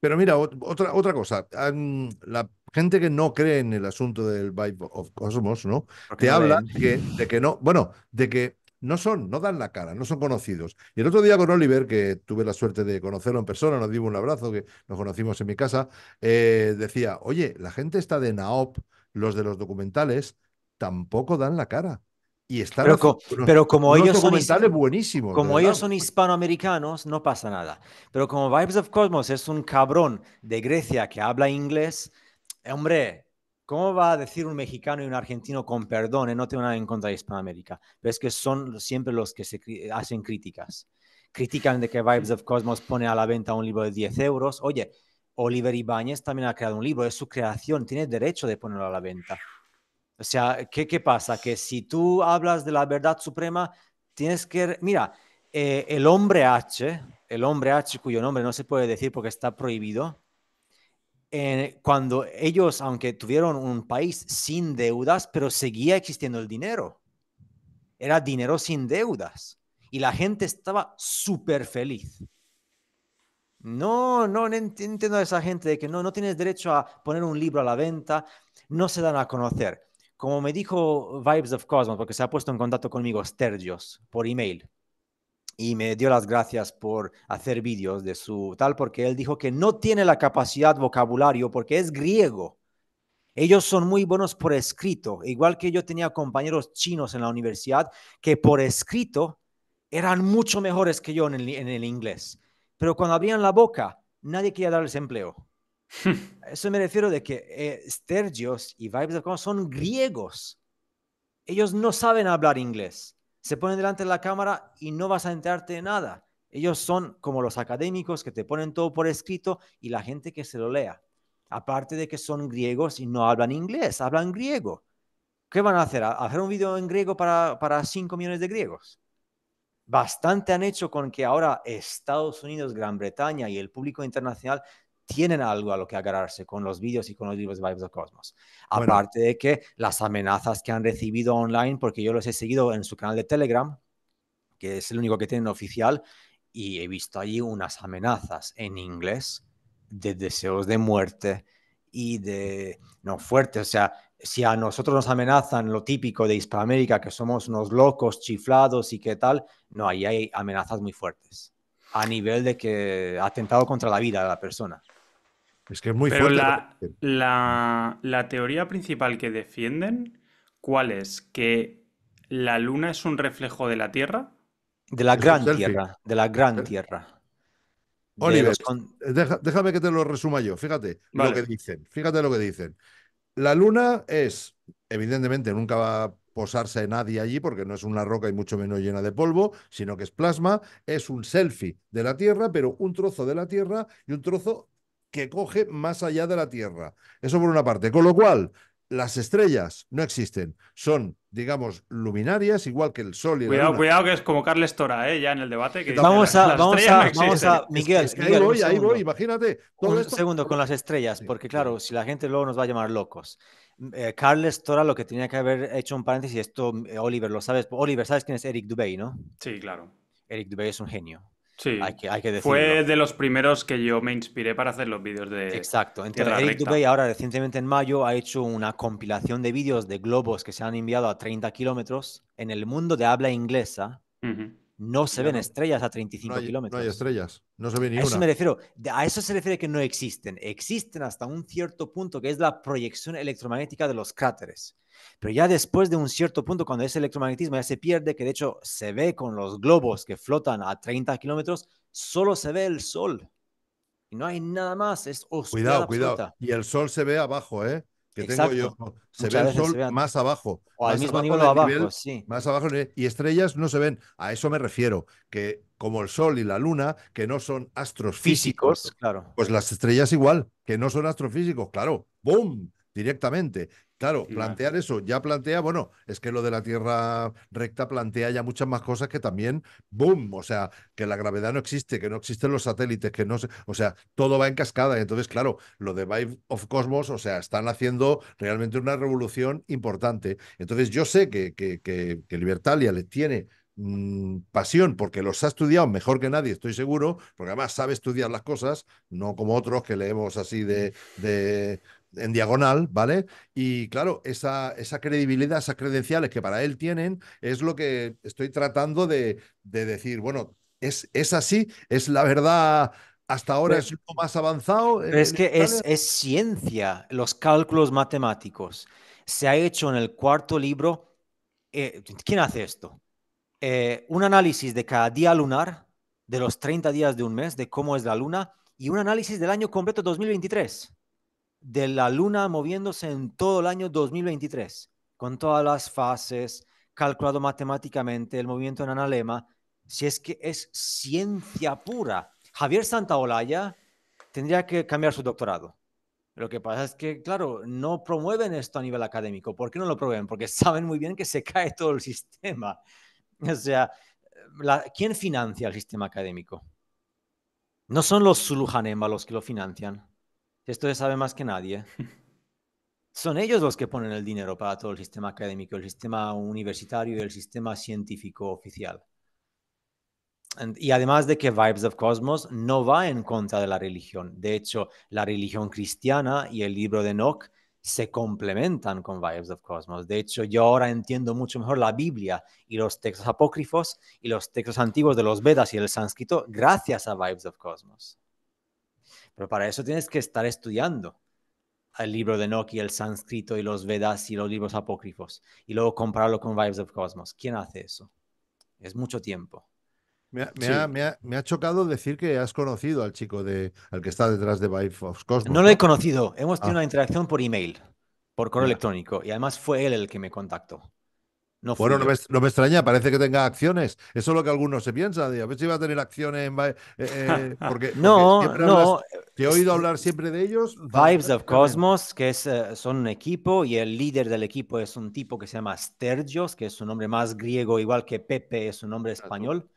Pero mira, otra, otra cosa, la gente que no cree en el asunto del Vibe of Cosmos, ¿no? te habla que, de que no, bueno, de que no son, no dan la cara, no son conocidos. Y el otro día con Oliver, que tuve la suerte de conocerlo en persona, nos dimos un abrazo, que nos conocimos en mi casa, eh, decía, oye, la gente está de NAOP, los de los documentales, tampoco dan la cara. Y están pero, pero, como ellos documentales buenísimos. Como ellos son hispanoamericanos, no pasa nada. Pero como Vibes of Cosmos es un cabrón de Grecia que habla inglés, eh, hombre, ¿Cómo va a decir un mexicano y un argentino con perdón? Eh? No tengo nada en contra de Hispanoamérica, Ves que son siempre los que se hacen críticas. Critican de que Vibes of Cosmos pone a la venta un libro de 10 euros. Oye, Oliver Ibáñez también ha creado un libro, es su creación, tiene derecho de ponerlo a la venta. O sea, ¿qué, pasa? Que si tú hablas de la verdad suprema, tienes que... Mira, eh, el hombre H, el hombre H cuyo nombre no se puede decir porque está prohibido, eh, cuando ellos, aunque tuvieron un país sin deudas, pero seguía existiendo el dinero. Era dinero sin deudas. Y la gente estaba súper feliz. No, no, no, entiendo a esa gente de que no, no tienes derecho a poner un libro a la venta, no se dan a conocer. Como me dijo Vibes of Cosmos, porque se ha puesto en contacto conmigo Stergios por email, y me dio las gracias por hacer vídeos de su tal, porque él dijo que no tiene la capacidad vocabulario porque es griego. Ellos son muy buenos por escrito, igual que yo tenía compañeros chinos en la universidad que por escrito eran mucho mejores que yo en el, inglés, pero cuando abrían la boca, nadie quería darles empleo. [LAUGHS] Eso me refiero de que eh, Stergios y Vibes.com son griegos. Ellos no saben hablar inglés se ponen delante de la cámara y no vas a enterarte de nada. Ellos son como los académicos que te ponen todo por escrito y la gente que se lo lea. Aparte de que son griegos y no hablan inglés, hablan griego. ¿Qué van a hacer? ¿Hacer un video en griego para, para 5 millones de griegos? Bastante han hecho con que ahora Estados Unidos, Gran Bretaña y el público internacional tienen algo a lo que agarrarse con los vídeos y con los libros de Vibes of Cosmos. Aparte de que las amenazas que han recibido online, porque yo los he seguido en su canal de Telegram, que es el único que tienen oficial, y he visto allí unas amenazas en inglés de deseos de muerte y de no fuerte, o sea, si a nosotros nos amenazan lo típico de Hispanoamérica, que somos unos locos, chiflados y qué tal, no, ahí hay amenazas muy fuertes, a nivel de que atentado contra la vida de la persona. Es que es muy Pero la, teoría principal que defienden, ¿cuál es? ¿Que la luna es un reflejo de la Tierra? De la gran Tierra, de la gran eh, Tierra. Oliver, eh, déjame que te lo resuma yo. Fíjate lo que dicen. Fíjate lo que dicen. La luna es, evidentemente, nunca va a posarse nadie allí porque no es una roca y mucho menos llena de polvo, sino que es plasma. Es un selfie de la Tierra, pero un trozo de la Tierra y un trozo que coge más allá de la Tierra. Eso por una parte. Con lo cual, las estrellas no existen. Son, digamos, luminarias, igual que el Sol y el Cuidado, cuidado, que es como Carles Tora, eh, ya en el debate. Que vamos, a, vamos, a, Miguel. ahí voy, ahí voy, imagínate. un segundo con las estrellas, porque claro, si la gente luego nos va a llamar locos. Eh, Carles Tora lo que tenía que haber hecho un paréntesis, esto eh, Oliver lo sabes, Oliver, sabes quién es Eric Dubey, ¿no? Sí, claro. Eric Dubey es un genio. Sí. Hay que, hay Fue de los primeros que yo me inspiré para hacer los vídeos de. Exacto. Entonces, Eric Dubey ahora recientemente en mayo ha hecho una compilación de vídeos de globos que se han enviado a 30 kilómetros en el mundo de habla inglesa. Uh no se ven estrellas a 35 kilómetros. No hay estrellas, no se ve ni una. Eso me refiero, a eso se refiere que no existen. Existen hasta un cierto punto, que es la proyección electromagnética de los cráteres. Pero ya después de un cierto punto, cuando ese electromagnetismo ya se pierde, que de hecho se ve con los globos que flotan a 30 kilómetros, solo se ve el sol. Y no hay nada más, es Cuidado, cuidado. Y el sol se ve abajo, ¿eh? que tengo yo. Se ve el sol más abajo. más abajo Y estrellas no se ven. A eso me refiero, que como el sol y la luna, que no son astros claro. pues las estrellas igual, que no son astrofísicos, claro. ¡Bum! directamente. Claro, plantear eso, ya plantea, bueno, es que lo de la Tierra recta plantea ya muchas más cosas que también, boom, o sea, que la gravedad no existe, que no existen los satélites, que no se, o sea, todo va en cascada. Entonces, claro, lo de Vive of Cosmos, o sea, están haciendo realmente una revolución importante. Entonces, yo sé que, que, Libertalia les tiene mm, pasión, porque los ha estudiado mejor que nadie, estoy seguro, porque además sabe estudiar las cosas, no como otros que leemos así de, de, en diagonal, ¿vale? Y claro, esa, esa credibilidad, esas credenciales que para él tienen, es lo que estoy tratando de, de decir, bueno, es, es así, es la verdad hasta ahora es lo más avanzado. es que es, es, ciencia, los cálculos matemáticos. Se ha hecho en el cuarto libro. Eh, ¿Quién hace esto? Eh, un análisis de cada día lunar, de los 30 días de un mes, de cómo es la luna, y un análisis del año completo 2023 de la luna moviéndose en todo el año 2023, con todas las fases, calculado matemáticamente, el movimiento en analema, si es que es ciencia pura. Javier Santaolalla tendría que cambiar su doctorado. Lo que pasa es que, claro, no promueven esto a nivel académico. ¿Por qué no lo promueven? Porque [LAUGHS] saben muy bien que se cae todo el sistema. O sea, ¿quién financia el sistema académico? No son los Sulujanema los que lo financian. Esto ya sabe más que nadie. Son ellos los que ponen el dinero para todo el sistema académico, el sistema universitario y el sistema científico oficial. Y además de que Vibes of Cosmos no va en contra de la religión. De hecho, la religión cristiana y el libro de Nock se complementan con Vibes of Cosmos. De hecho, yo ahora entiendo mucho mejor la Biblia y los textos apócrifos y los textos antiguos de los Vedas y el sánscrito gracias a Vibes of Cosmos. Pero para eso tienes que estar estudiando el libro de Nokia el sánscrito y los Vedas y los libros apócrifos y luego compararlo con Vibes of Cosmos. ¿Quién hace eso? Es mucho tiempo. Me ha, chocado decir que has conocido al chico de, al que está detrás de Vibes of Cosmos. No lo he conocido. Hemos tenido ah. una interacción por email, por correo electrónico y además fue él el que me contactó. No bueno, no me, extraña, parece que tenga acciones. Eso es lo que algunos se piensan. a ver si va a tener acciones en, eh, eh [LAUGHS] porque, no, no, te he oído hablar siempre de ellos. Vibes of Cosmos, que es, eh, son un equipo y el líder del equipo es un tipo que se llama Stergios, que es un nombre más griego, igual que Pepe es un nombre español.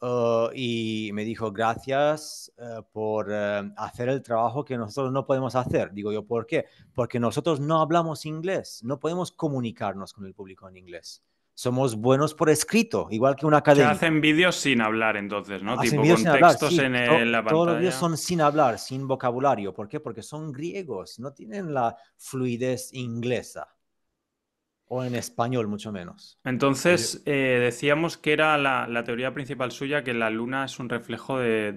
Oh, y me dijo gracias eh, por eh, hacer el trabajo que nosotros no podemos hacer. Digo yo, ¿por qué? Porque nosotros no hablamos inglés, no podemos comunicarnos con el público en inglés somos buenos por escrito, igual que una academia. Se hacen vídeos sin hablar entonces, ¿no? tipo con textos en, la pantalla. Todos los vídeos son sin hablar, sin vocabulario. ¿Por qué? Porque son griegos, no tienen la fluidez inglesa. O en español, mucho menos. Entonces, eh, decíamos que era la, teoría principal suya que la luna es un reflejo de,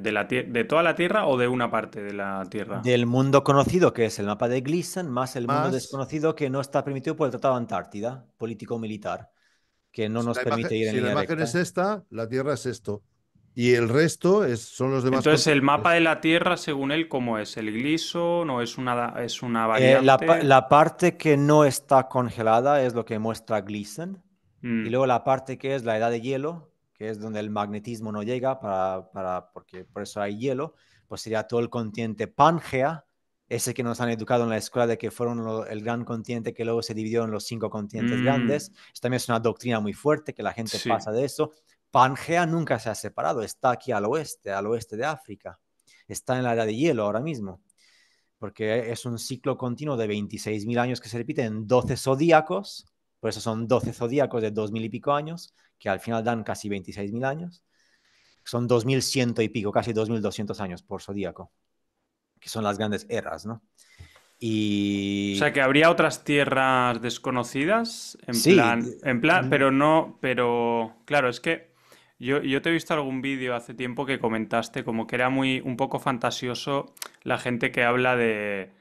toda la Tierra o de una parte de la Tierra. Del mundo conocido, que es el mapa de Gleason, más el mundo desconocido que no está permitido por el Tratado de Antártida, político-militar que no nos permite ir en Si la imagen es esta, la Tierra es esto. Y el resto es, son los demás. Entonces, el mapa de la Tierra, según él, ¿cómo es? ¿El gliso? ¿No es una, es una eh, variante? la, parte que no está congelada es lo que muestra Gleason. Mm. Y luego la parte que es la edad de hielo, que es donde el magnetismo no llega, para, porque por eso hay hielo, pues sería todo el continente Pangea, ese que nos han educado en la escuela de que fueron el gran continente que luego se dividió en los cinco continentes mm. grandes. también es una doctrina muy fuerte que la gente pasa de eso. Pangea nunca se ha separado, está aquí al oeste, al oeste de África. Está en la era de hielo ahora mismo, porque es un ciclo continuo de 26.000 años que se repite en 12 zodíacos, por eso son 12 zodíacos de 2.000 y pico años, que al final dan casi 26.000 años. Son 2.100 y pico, casi 2.200 años por zodíaco que son las grandes eras, ¿no? Y... O sea, que habría otras tierras desconocidas, en plan, en plan, mm. pero no, pero claro, es que yo, yo te he visto algún vídeo hace tiempo que comentaste como que era muy, un poco fantasioso la gente que habla de,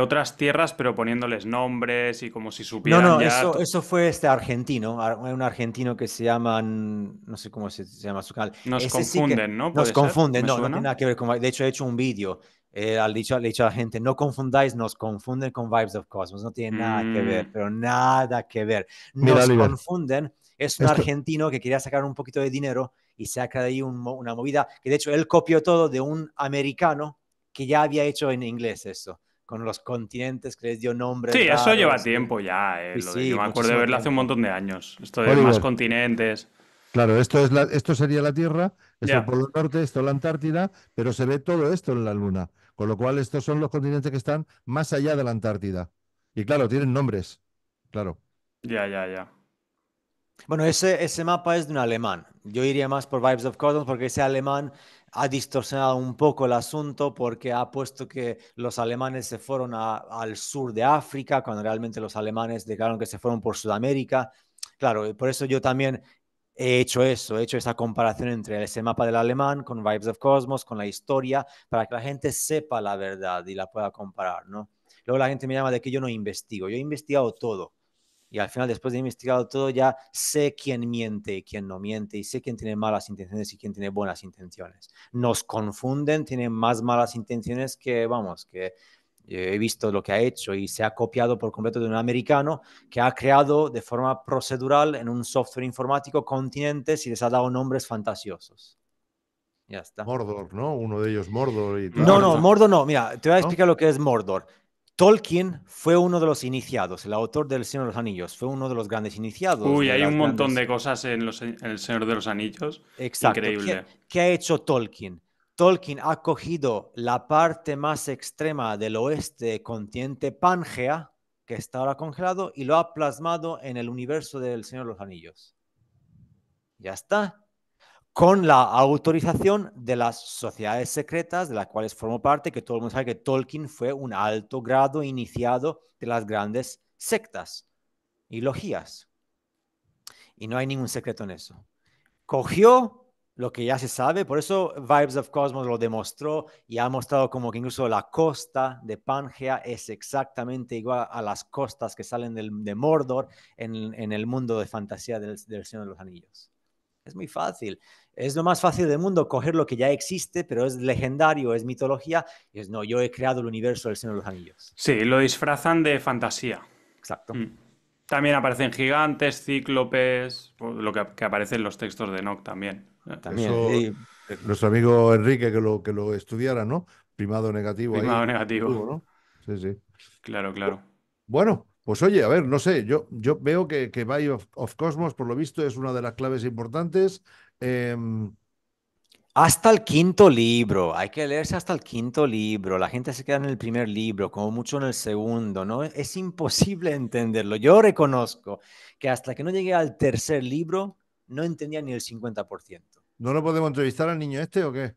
otras tierras, pero poniéndoles nombres y como si supieran. No, no, eso, eso, fue este argentino, un argentino que se llama, no sé cómo se, llama su canal. Nos confunden, ¿no? Nos confunden, no, no, tiene nada que ver con. De hecho, he hecho un vídeo eh, he dicho, dicho a la gente, no confundáis, nos confunden con Vibes of Cosmos, no tiene nada que ver, mm. pero nada que ver. Nos confunden, es un argentino que quería sacar un poquito de dinero y saca de ahí una movida, que de hecho él copió todo de un americano que ya había hecho en inglés eso con los continentes que les dio nombre. Sí, eso lleva tiempo ya. Eh, yo me acuerdo de verlo hace un montón de años. Esto de los más continentes. Claro, esto, es esto sería la Tierra, esto el Polo Norte, esto la Antártida, pero se ve todo esto en la Luna. Con lo cual, estos son los continentes que están más allá de la Antártida. Y claro, tienen nombres. Claro. Ya, ya, ya. Bueno, ese, ese mapa es de un alemán. Yo iría más por Vibes of Cosmos porque ese alemán ha distorsionado un poco el asunto porque ha puesto que los alemanes se fueron al sur de África cuando realmente los alemanes declararon que se fueron por Sudamérica. Claro, por eso yo también he hecho eso, he hecho esa comparación entre ese mapa del alemán con Vibes of Cosmos, con la historia, para que la gente sepa la verdad y la pueda comparar, ¿no? Luego la gente me llama de que yo no investigo, yo he investigado todo. Y al final, después de investigado todo, ya sé quién miente y quién no miente, y sé quién tiene malas intenciones y quién tiene buenas intenciones. Nos confunden, tienen más malas intenciones que, vamos, que eh, he visto lo que ha hecho y se ha copiado por completo de un americano que ha creado de forma procedural en un software informático continentes y les ha dado nombres fantasiosos. Ya está. Mordor, ¿no? Uno de ellos, Mordor. Y No, no, Mordor no. Mira, te voy a explicar lo que es Mordor. Tolkien fue uno de los iniciados, el autor del Señor de los Anillos, fue uno de los grandes iniciados. Uy, hay un montón de cosas en, El Señor de los Anillos. Exacto. Increíble. ¿Qué ha hecho Tolkien? Tolkien ha cogido la parte más extrema del oeste continente Pangea, que está ahora congelado, y lo ha plasmado en el universo del Señor de los Anillos. Ya está. Con la autorización de las sociedades secretas de las cuales formó parte, que todo el mundo sabe que Tolkien fue un alto grado iniciado de las grandes sectas y logías. Y no hay ningún secreto en eso. Cogió lo que ya se sabe, por eso Vibes of Cosmos lo demostró y ha mostrado como que incluso la costa de Pangea es exactamente igual a las costas que salen de Mordor en, el mundo de fantasía del, del Señor de los Anillos. Es muy fácil, es lo más fácil del mundo coger lo que ya existe, pero es legendario, es mitología, es no, yo he creado el universo del Señor de los Anillos. Sí, lo disfrazan de fantasía. Exacto. Mm. También aparecen gigantes, cíclopes, lo que, aparece en los textos de Nock también. también eh, Nuestro amigo Enrique que lo, que lo estudiara, ¿no? Primado negativo. Primado negativo. Sí, sí. Claro, claro. Bueno, pues oye, a ver, no sé, yo, yo veo que, que of, Cosmos, por lo visto, es una de las claves importantes. Em, hasta el quinto libro, hay que leerse hasta el quinto libro. La gente se queda en el primer libro, como mucho en el segundo, ¿no? Es imposible [LAUGHS] entenderlo. Yo reconozco que hasta que no llegué al tercer libro, no entendía ni el 50%. ¿No lo podemos entrevistar al niño este o qué?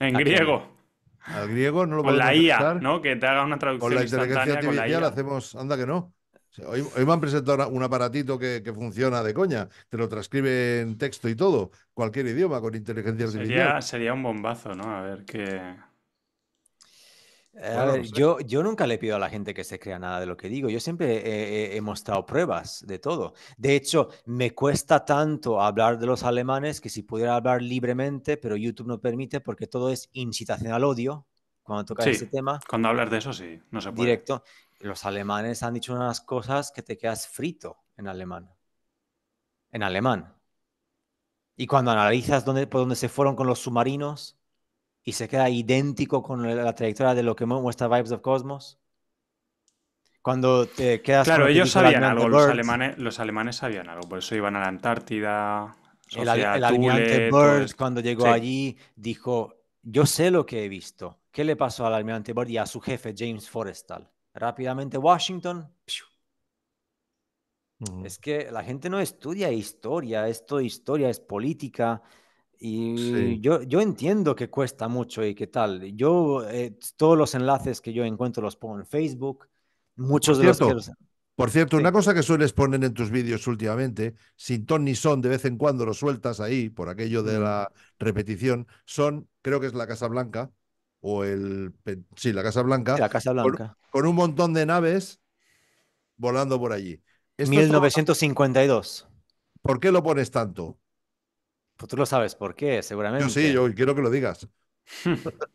En griego. Al griego no lo podemos Con la IA, ¿no? Que te haga una traducción con la inteligencia con la IA. hacemos, anda que no hoy, me han presentado un aparatito que, funciona de coña, te lo transcribe en texto y todo, cualquier idioma con inteligencia artificial. Sería, un bombazo, ¿no? A ver qué. A ver, yo, nunca le pido a la gente que se crea nada de lo que digo. Yo siempre eh, eh, he, mostrado pruebas de todo. De hecho, me cuesta tanto hablar de los alemanes que si pudiera hablar libremente, pero YouTube no permite porque todo es incitación al odio cuando toca ese tema. Cuando hablas de eso, sí, no se puede. Directo los alemanes han dicho unas cosas que te quedas frito en alemán. En alemán. Y cuando analizas dónde, por dónde se fueron con los submarinos y se queda idéntico con la trayectoria de lo que muestra Vibes of Cosmos. Cuando te quedas. Claro, ellos sabían algo, los alemanes, los alemanes sabían algo, por eso iban a la Antártida. el, almirante Bird, cuando llegó allí, dijo: Yo sé lo que he visto. ¿Qué le pasó al almirante Bird y a su jefe, James Forrestal? rápidamente Washington. Es que la gente no estudia historia, esto historia es política. Y yo, yo, entiendo que cuesta mucho y qué tal. Yo, eh, todos los enlaces que yo encuentro los pongo en Facebook. Muchos de los que Por cierto, una cosa que sueles poner en tus vídeos últimamente, sin ton ni son, de vez en cuando lo sueltas ahí, por aquello de mm. la repetición, son, creo que es la Casa Blanca, o el. Sí, la Casa Blanca. La Casa Blanca. Con, un montón de naves volando por allí. 1952. ¿Por qué lo pones tanto? Pues tú lo sabes por qué, seguramente. Yo sí, yo quiero que lo digas. [LAUGHS]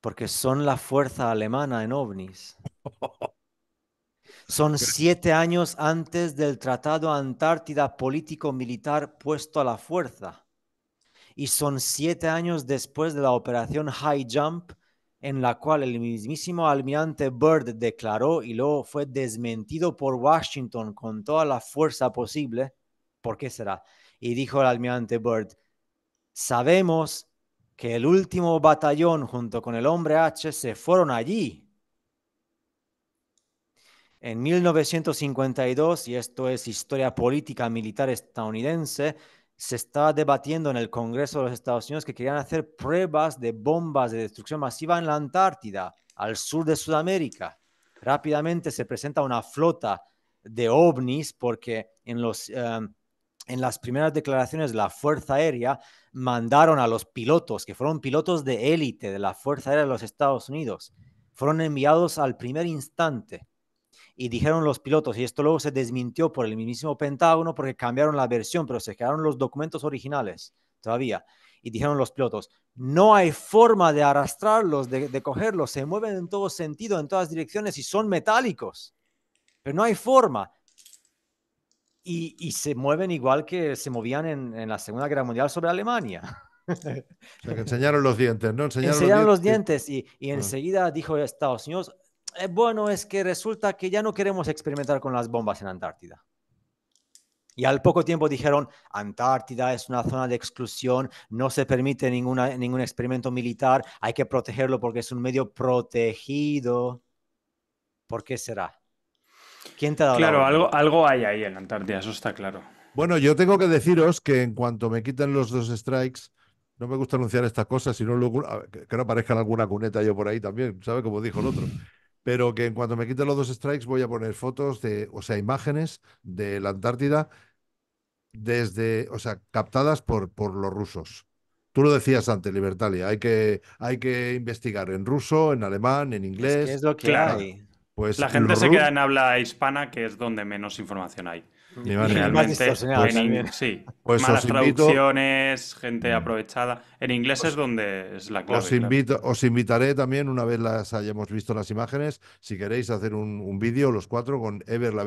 Porque son la fuerza alemana en ovnis. [LAUGHS] Son siete años antes del Tratado Antártida Político-Militar puesto a la fuerza. Y son siete años después de la operación High Jump en la cual el mismísimo almirante Byrd declaró y luego fue desmentido por Washington con toda la fuerza posible. ¿Por qué será? Y dijo el almirante Byrd, sabemos que el último batallón junto con el hombre H se fueron allí. En 1952, y esto es historia política militar estadounidense, se está debatiendo en el Congreso de los Estados Unidos que querían hacer pruebas de bombas de destrucción masiva en la Antártida, al sur de Sudamérica. Rápidamente se presenta una flota de ovnis porque en, em, las primeras declaraciones de la Fuerza Aérea mandaron a los pilotos, que fueron pilotos de élite de la Fuerza Aérea de los Estados Unidos, fueron enviados al primer instante y dijeron los pilotos, y esto luego se desmintió por el mismísimo Pentágono porque cambiaron la versión, pero se quedaron los documentos originales todavía. Y dijeron los pilotos, no hay forma de arrastrarlos, de, cogerlos, se mueven en todo sentido, en todas direcciones y son metálicos, pero no hay forma. Y, se mueven igual que se movían en, la Segunda Guerra Mundial sobre Alemania. que enseñaron los dientes, ¿no? [LAUGHS] Enseñaron, los dientes, y, y enseguida dijo Estados Unidos, eh, bueno es que resulta que ya no queremos experimentar con las bombas en Antártida. Y al poco tiempo dijeron, Antártida es una zona de exclusión, no se permite ningún experimento militar, hay que protegerlo porque es un medio protegido. ¿Por qué será? ¿Quién te ha dado Claro, algo, algo hay ahí en Antártida, eso está claro. Bueno, yo tengo que deciros que en cuanto me quiten los dos strikes, no me gusta anunciar estas cosas, sino que no aparezca alguna cuneta yo por ahí también, ¿sabe? Como dijo el otro pero que en cuanto me quiten los dos strikes voy a poner fotos de, o sea, imágenes de la Antártida desde, o sea, captadas por, por los rusos. Tú lo decías antes, Libertalia, hay que, hay que investigar en ruso, en alemán, en inglés. Es, Pues la gente se queda en habla hispana, que es donde menos información hay realmente, sí, pues malas traducciones, gente mm. aprovechada. En inglés es donde es la Os, invito, os invitaré también, una vez las hayamos visto las imágenes, si queréis hacer un, vídeo, los cuatro, con Ever La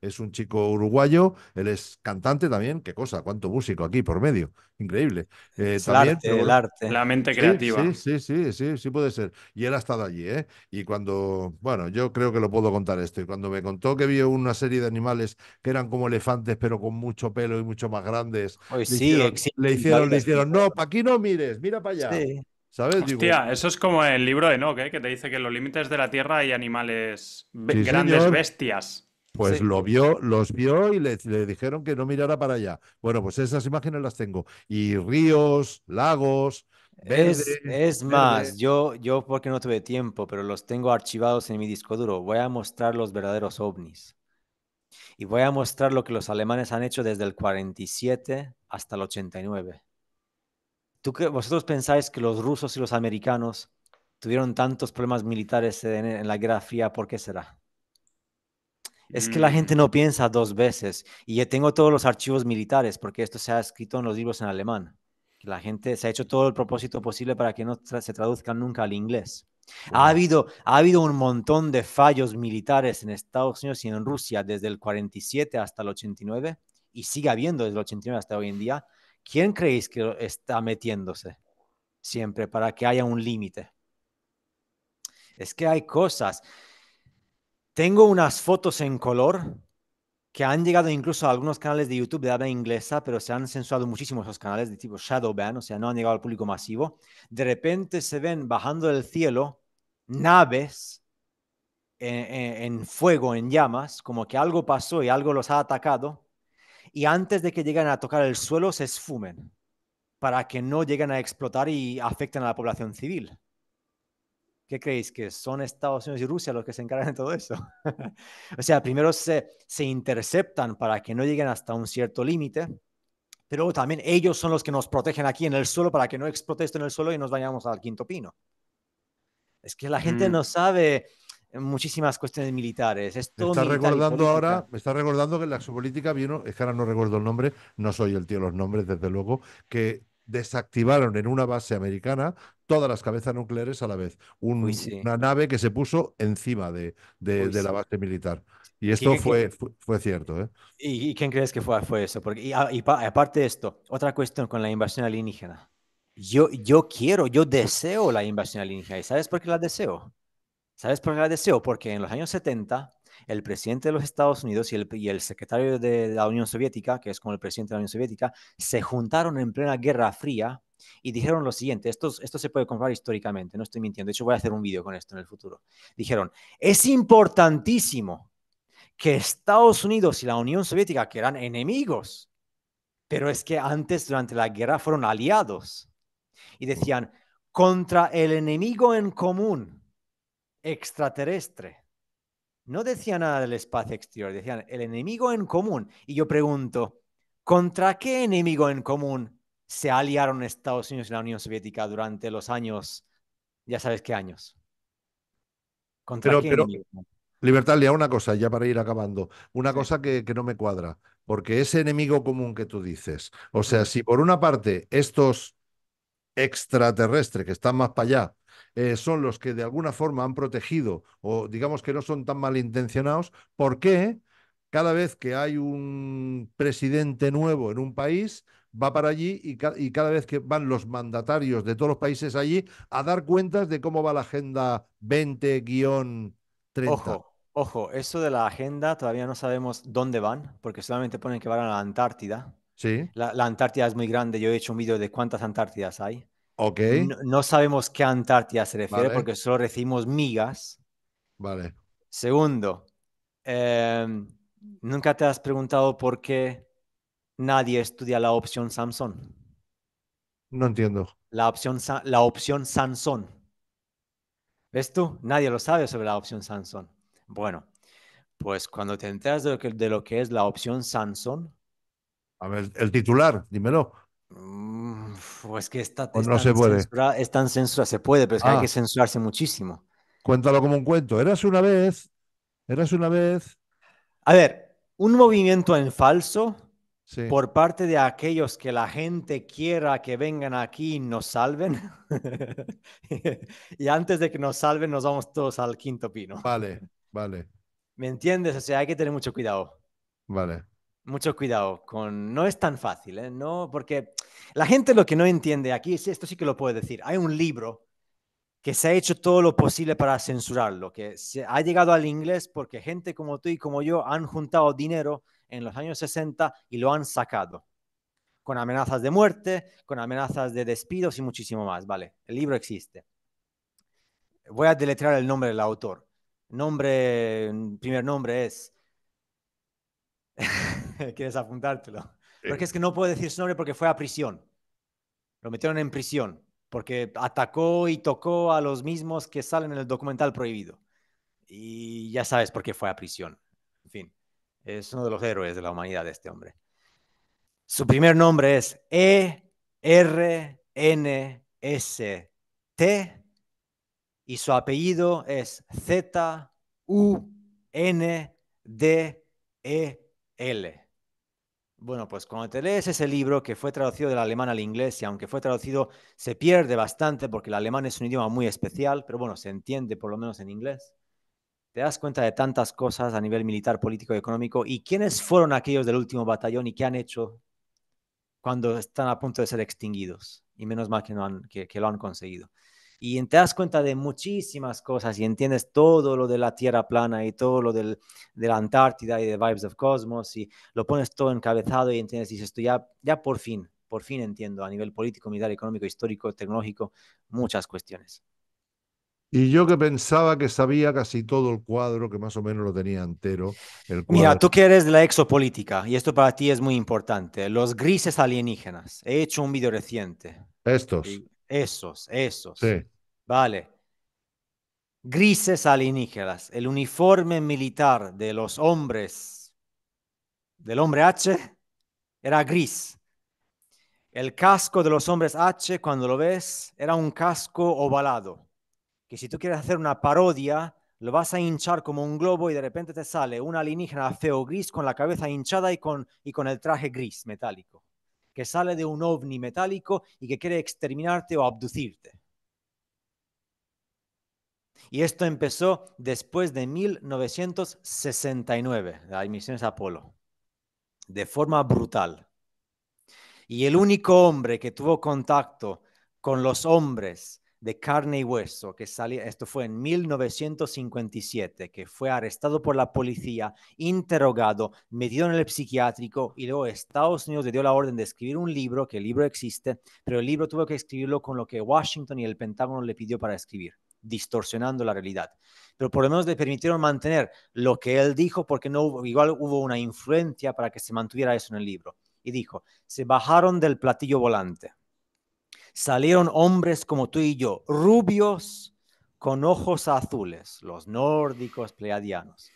Es un chico uruguayo, él es cantante también. Qué cosa, cuánto músico aquí por medio. Increíble. Eh, el, arte, La mente creativa. Sí, sí, sí, sí, sí, sí puede ser. Y él ha estado allí, ¿eh? Y cuando, bueno, yo creo que lo puedo contar esto. Y cuando me contó que vio una serie de animales que eran como elefantes, pero con mucho pelo y mucho más grandes. le sí, hicieron, le hicieron, le hicieron, no, para aquí no mires, mira para allá. Sí. ¿Sabes? Hostia, eso es como el libro de Enoch, ¿eh? que te dice que en los límites de la Tierra hay animales grandes bestias. Pues lo vio, los vio y le, dijeron que no mirara para allá. Bueno, pues esas imágenes las tengo. Y ríos, lagos. es, más, yo, yo porque no tuve tiempo, pero los tengo archivados en mi disco duro. Voy a mostrar los verdaderos ovnis. Y voy a mostrar lo que los alemanes han hecho desde el 47 hasta el 89. ¿Vosotros pensáis que los rusos y los americanos tuvieron tantos problemas militares en, la Guerra Fría? ¿Por qué será? Es que la mm. gente no piensa dos veces. Y yo tengo todos los archivos militares, porque esto se ha escrito en los libros en alemán. La gente se ha hecho todo el propósito posible para que no se traduzcan nunca al inglés. Ha habido, un montón de fallos militares en Estados Unidos y en Rusia desde el 47 hasta el 89 y sigue habiendo desde el 89 hasta hoy en día. ¿Quién creéis que está metiéndose siempre para que haya un límite? Es que hay cosas. Tengo unas fotos en color que han llegado incluso a algunos canales de YouTube de habla inglesa, pero se han censurado muchísimo esos canales de tipo shadowban, o sea, no han llegado al público masivo. De repente se ven bajando del cielo naves en, eh, eh, en fuego, en llamas, como que algo pasó y algo los ha atacado, y antes de que lleguen a tocar el suelo se esfumen para que no lleguen a explotar y afecten a la población civil. ¿Qué creéis? ¿Que son Estados Unidos y Rusia los que se encargan de todo eso? [LAUGHS] o sea, primero se, se interceptan para que no lleguen hasta un cierto límite, pero también ellos son los que nos protegen aquí en el suelo para que no explote esto en el suelo y nos vayamos al quinto pino. Es que la gente mm. no sabe muchísimas cuestiones militares. me está recordando ahora, me está recordando que en la política vino, es que ahora no recuerdo el nombre, no soy el tío de los nombres, desde luego, que desactivaron en una base americana todas las cabezas nucleares a la vez. Una nave que se puso encima de, de, la base militar. Y esto fue, fue, cierto. ¿eh? ¿Y, quién crees que fue, fue eso? Porque, y, ah, aparte de esto, otra cuestión con la invasión alienígena. Yo, yo quiero, yo deseo la invasión alienígena. ¿Y sabes por qué la deseo? ¿Sabes por qué la deseo? Porque en los años 70, el presidente de los Estados Unidos y el, y el, secretario de la Unión Soviética, que es como el presidente de la Unión Soviética, se juntaron en plena Guerra Fría y dijeron lo siguiente, esto, esto se puede comprobar históricamente, no estoy mintiendo, de hecho voy a hacer un vídeo con esto en el futuro. Dijeron, es importantísimo que Estados Unidos y la Unión Soviética, que eran enemigos, pero es que antes durante la guerra fueron aliados, y decían, contra el enemigo en común, extraterrestre. No decía nada del espacio exterior, decían el enemigo en común. Y yo pregunto, ¿contra qué enemigo en común se aliaron Estados Unidos y la Unión Soviética durante los años, ya sabes qué años. ¿Contra pero, pero Libertad, Lea, una cosa, ya para ir acabando, una cosa que, no me cuadra, porque ese enemigo común que tú dices, o sea, si por una parte estos extraterrestres que están más para allá, eh, son los que de alguna forma han protegido o digamos que no son tan malintencionados, ¿por qué cada vez que hay un presidente nuevo en un país, va para allí y, cada vez que van los mandatarios de todos los países allí a dar cuentas de cómo va la Agenda 20-30. Ojo, ojo, eso de la agenda todavía no sabemos dónde van, porque solamente ponen que van a la Antártida. Sí. La, Antártida es muy grande, yo he hecho un vídeo de cuántas Antártidas hay. Ok. No, sabemos qué Antártida se refiere porque solo recibimos migas. Vale. Segundo, eh, ¿nunca te has preguntado por qué nadie estudia la opción Samson. No entiendo. La opción, la opción ¿Ves tú? Nadie lo sabe sobre la opción Samsung. Bueno, pues cuando te enteras de lo que, es la opción Samson... A ver, el titular, dímelo. Mm, pues que está. no se puede. es tan censura, se puede, pero es que hay ah. que censurarse muchísimo. Cuéntalo como un cuento. Eras una vez. Eras una vez. A ver, un movimiento en falso por parte de aquellos que la gente quiera que vengan aquí y nos salven. [LAUGHS] y antes de que nos salven, nos vamos todos al quinto pino. Vale, vale. ¿Me entiendes? O sea, hay que tener mucho cuidado. Vale. Mucho cuidado con... No es tan fácil, ¿eh? No, porque la gente lo que no entiende aquí, esto sí que lo puedo decir, hay un libro que se ha hecho todo lo posible para censurarlo, que se ha llegado al inglés porque gente como tú y como yo han juntado dinero en los años 60 y lo han sacado, con amenazas de muerte, con amenazas de despidos y muchísimo más, ¿vale? El libro existe. Voy a deletrear el nombre del autor. Nombre, primer nombre es... [LAUGHS] ¿Quieres apuntártelo? Porque es que no puedo decir su nombre porque fue a prisión. Lo metieron en prisión porque atacó y tocó a los mismos que salen en el documental prohibido. Y ya sabes por qué fue a prisión. En fin. Es uno de los héroes de la humanidad de este hombre. Su primer nombre es E-R-N-S-T y su apellido es Z-U-N-D-E-L. Bueno, pues cuando te lees ese libro que fue traducido del alemán al inglés y aunque fue traducido se pierde bastante porque el alemán es un idioma muy especial, pero bueno, se entiende por lo menos en inglés te das cuenta de tantas cosas a nivel militar, político y económico. ¿Y quiénes fueron aquellos del último batallón y qué han hecho cuando están a punto de ser extinguidos? Y menos mal que, han, que, lo han conseguido. Y te das cuenta de muchísimas cosas y entiendes todo lo de la Tierra plana y todo lo del, de la Antártida y de Vibes of Cosmos y lo pones todo encabezado y entiendes, dices esto ya, ya por fin, por fin entiendo a nivel político, militar, económico, histórico, tecnológico, muchas cuestiones. Y yo que pensaba que sabía casi todo el cuadro, que más o menos lo tenía entero. Mira, tú que eres la exopolítica, y esto para ti es muy importante, los grises alienígenas. He hecho un vídeo reciente. Estos. Esos, esos. Sí. Vale. Grises alienígenas, el uniforme militar de los hombres, del hombre H, era gris. El casco de los hombres H, cuando lo ves, era un casco ovalado que si tú quieres hacer una parodia, lo vas a hinchar como un globo y de repente te sale una alienígena feo gris con la cabeza hinchada y con, y con el traje gris metálico, que sale de un ovni metálico y que quiere exterminarte o abducirte. Y esto empezó después de 1969, las misiones Apolo, de forma brutal. Y el único hombre que tuvo contacto con los hombres de carne y hueso, que salía, esto fue en 1957, que fue arrestado por la policía, interrogado, metido en el psiquiátrico y luego Estados Unidos le dio la orden de escribir un libro, que el libro existe, pero el libro tuvo que escribirlo con lo que Washington y el Pentágono le pidió para escribir, distorsionando la realidad. Pero por lo menos le permitieron mantener lo que él dijo porque no, igual hubo una influencia para que se mantuviera eso en el libro. Y dijo, se bajaron del platillo volante Salieron hombres como tú y yo, rubios con ojos azules, los nórdicos pleadianos,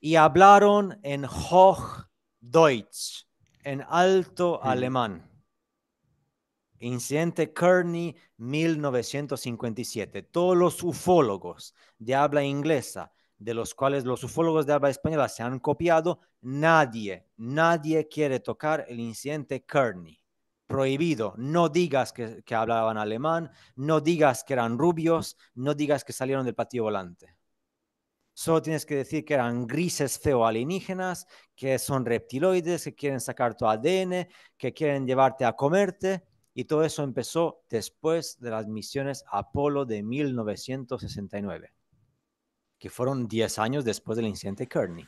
Y hablaron en Hochdeutsch, en alto alemán. Incidente Kearney, 1957. Todos los ufólogos de habla inglesa, de los cuales los ufólogos de habla española se han copiado, nadie, nadie quiere tocar el incidente Kearney prohibido. No digas que, hablaban alemán, no digas que eran rubios, no digas que salieron del patio volante. Solo tienes que decir que eran grises feo alienígenas, que son reptiloides, que quieren sacar tu ADN, que quieren llevarte a comerte. Y todo eso empezó después de las misiones Apolo de 1969, que fueron 10 años después del incidente Kearney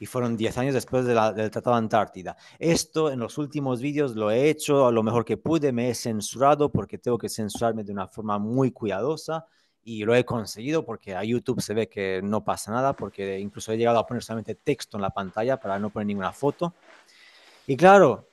y fueron 10 años después del Tratado de Antártida. Esto en los últimos vídeos lo he hecho a lo mejor que pude, me he censurado porque tengo que censurarme de una forma muy cuidadosa y lo he conseguido porque a YouTube se ve que no pasa nada, porque incluso he llegado a poner solamente texto en la pantalla para no poner ninguna foto. Y claro,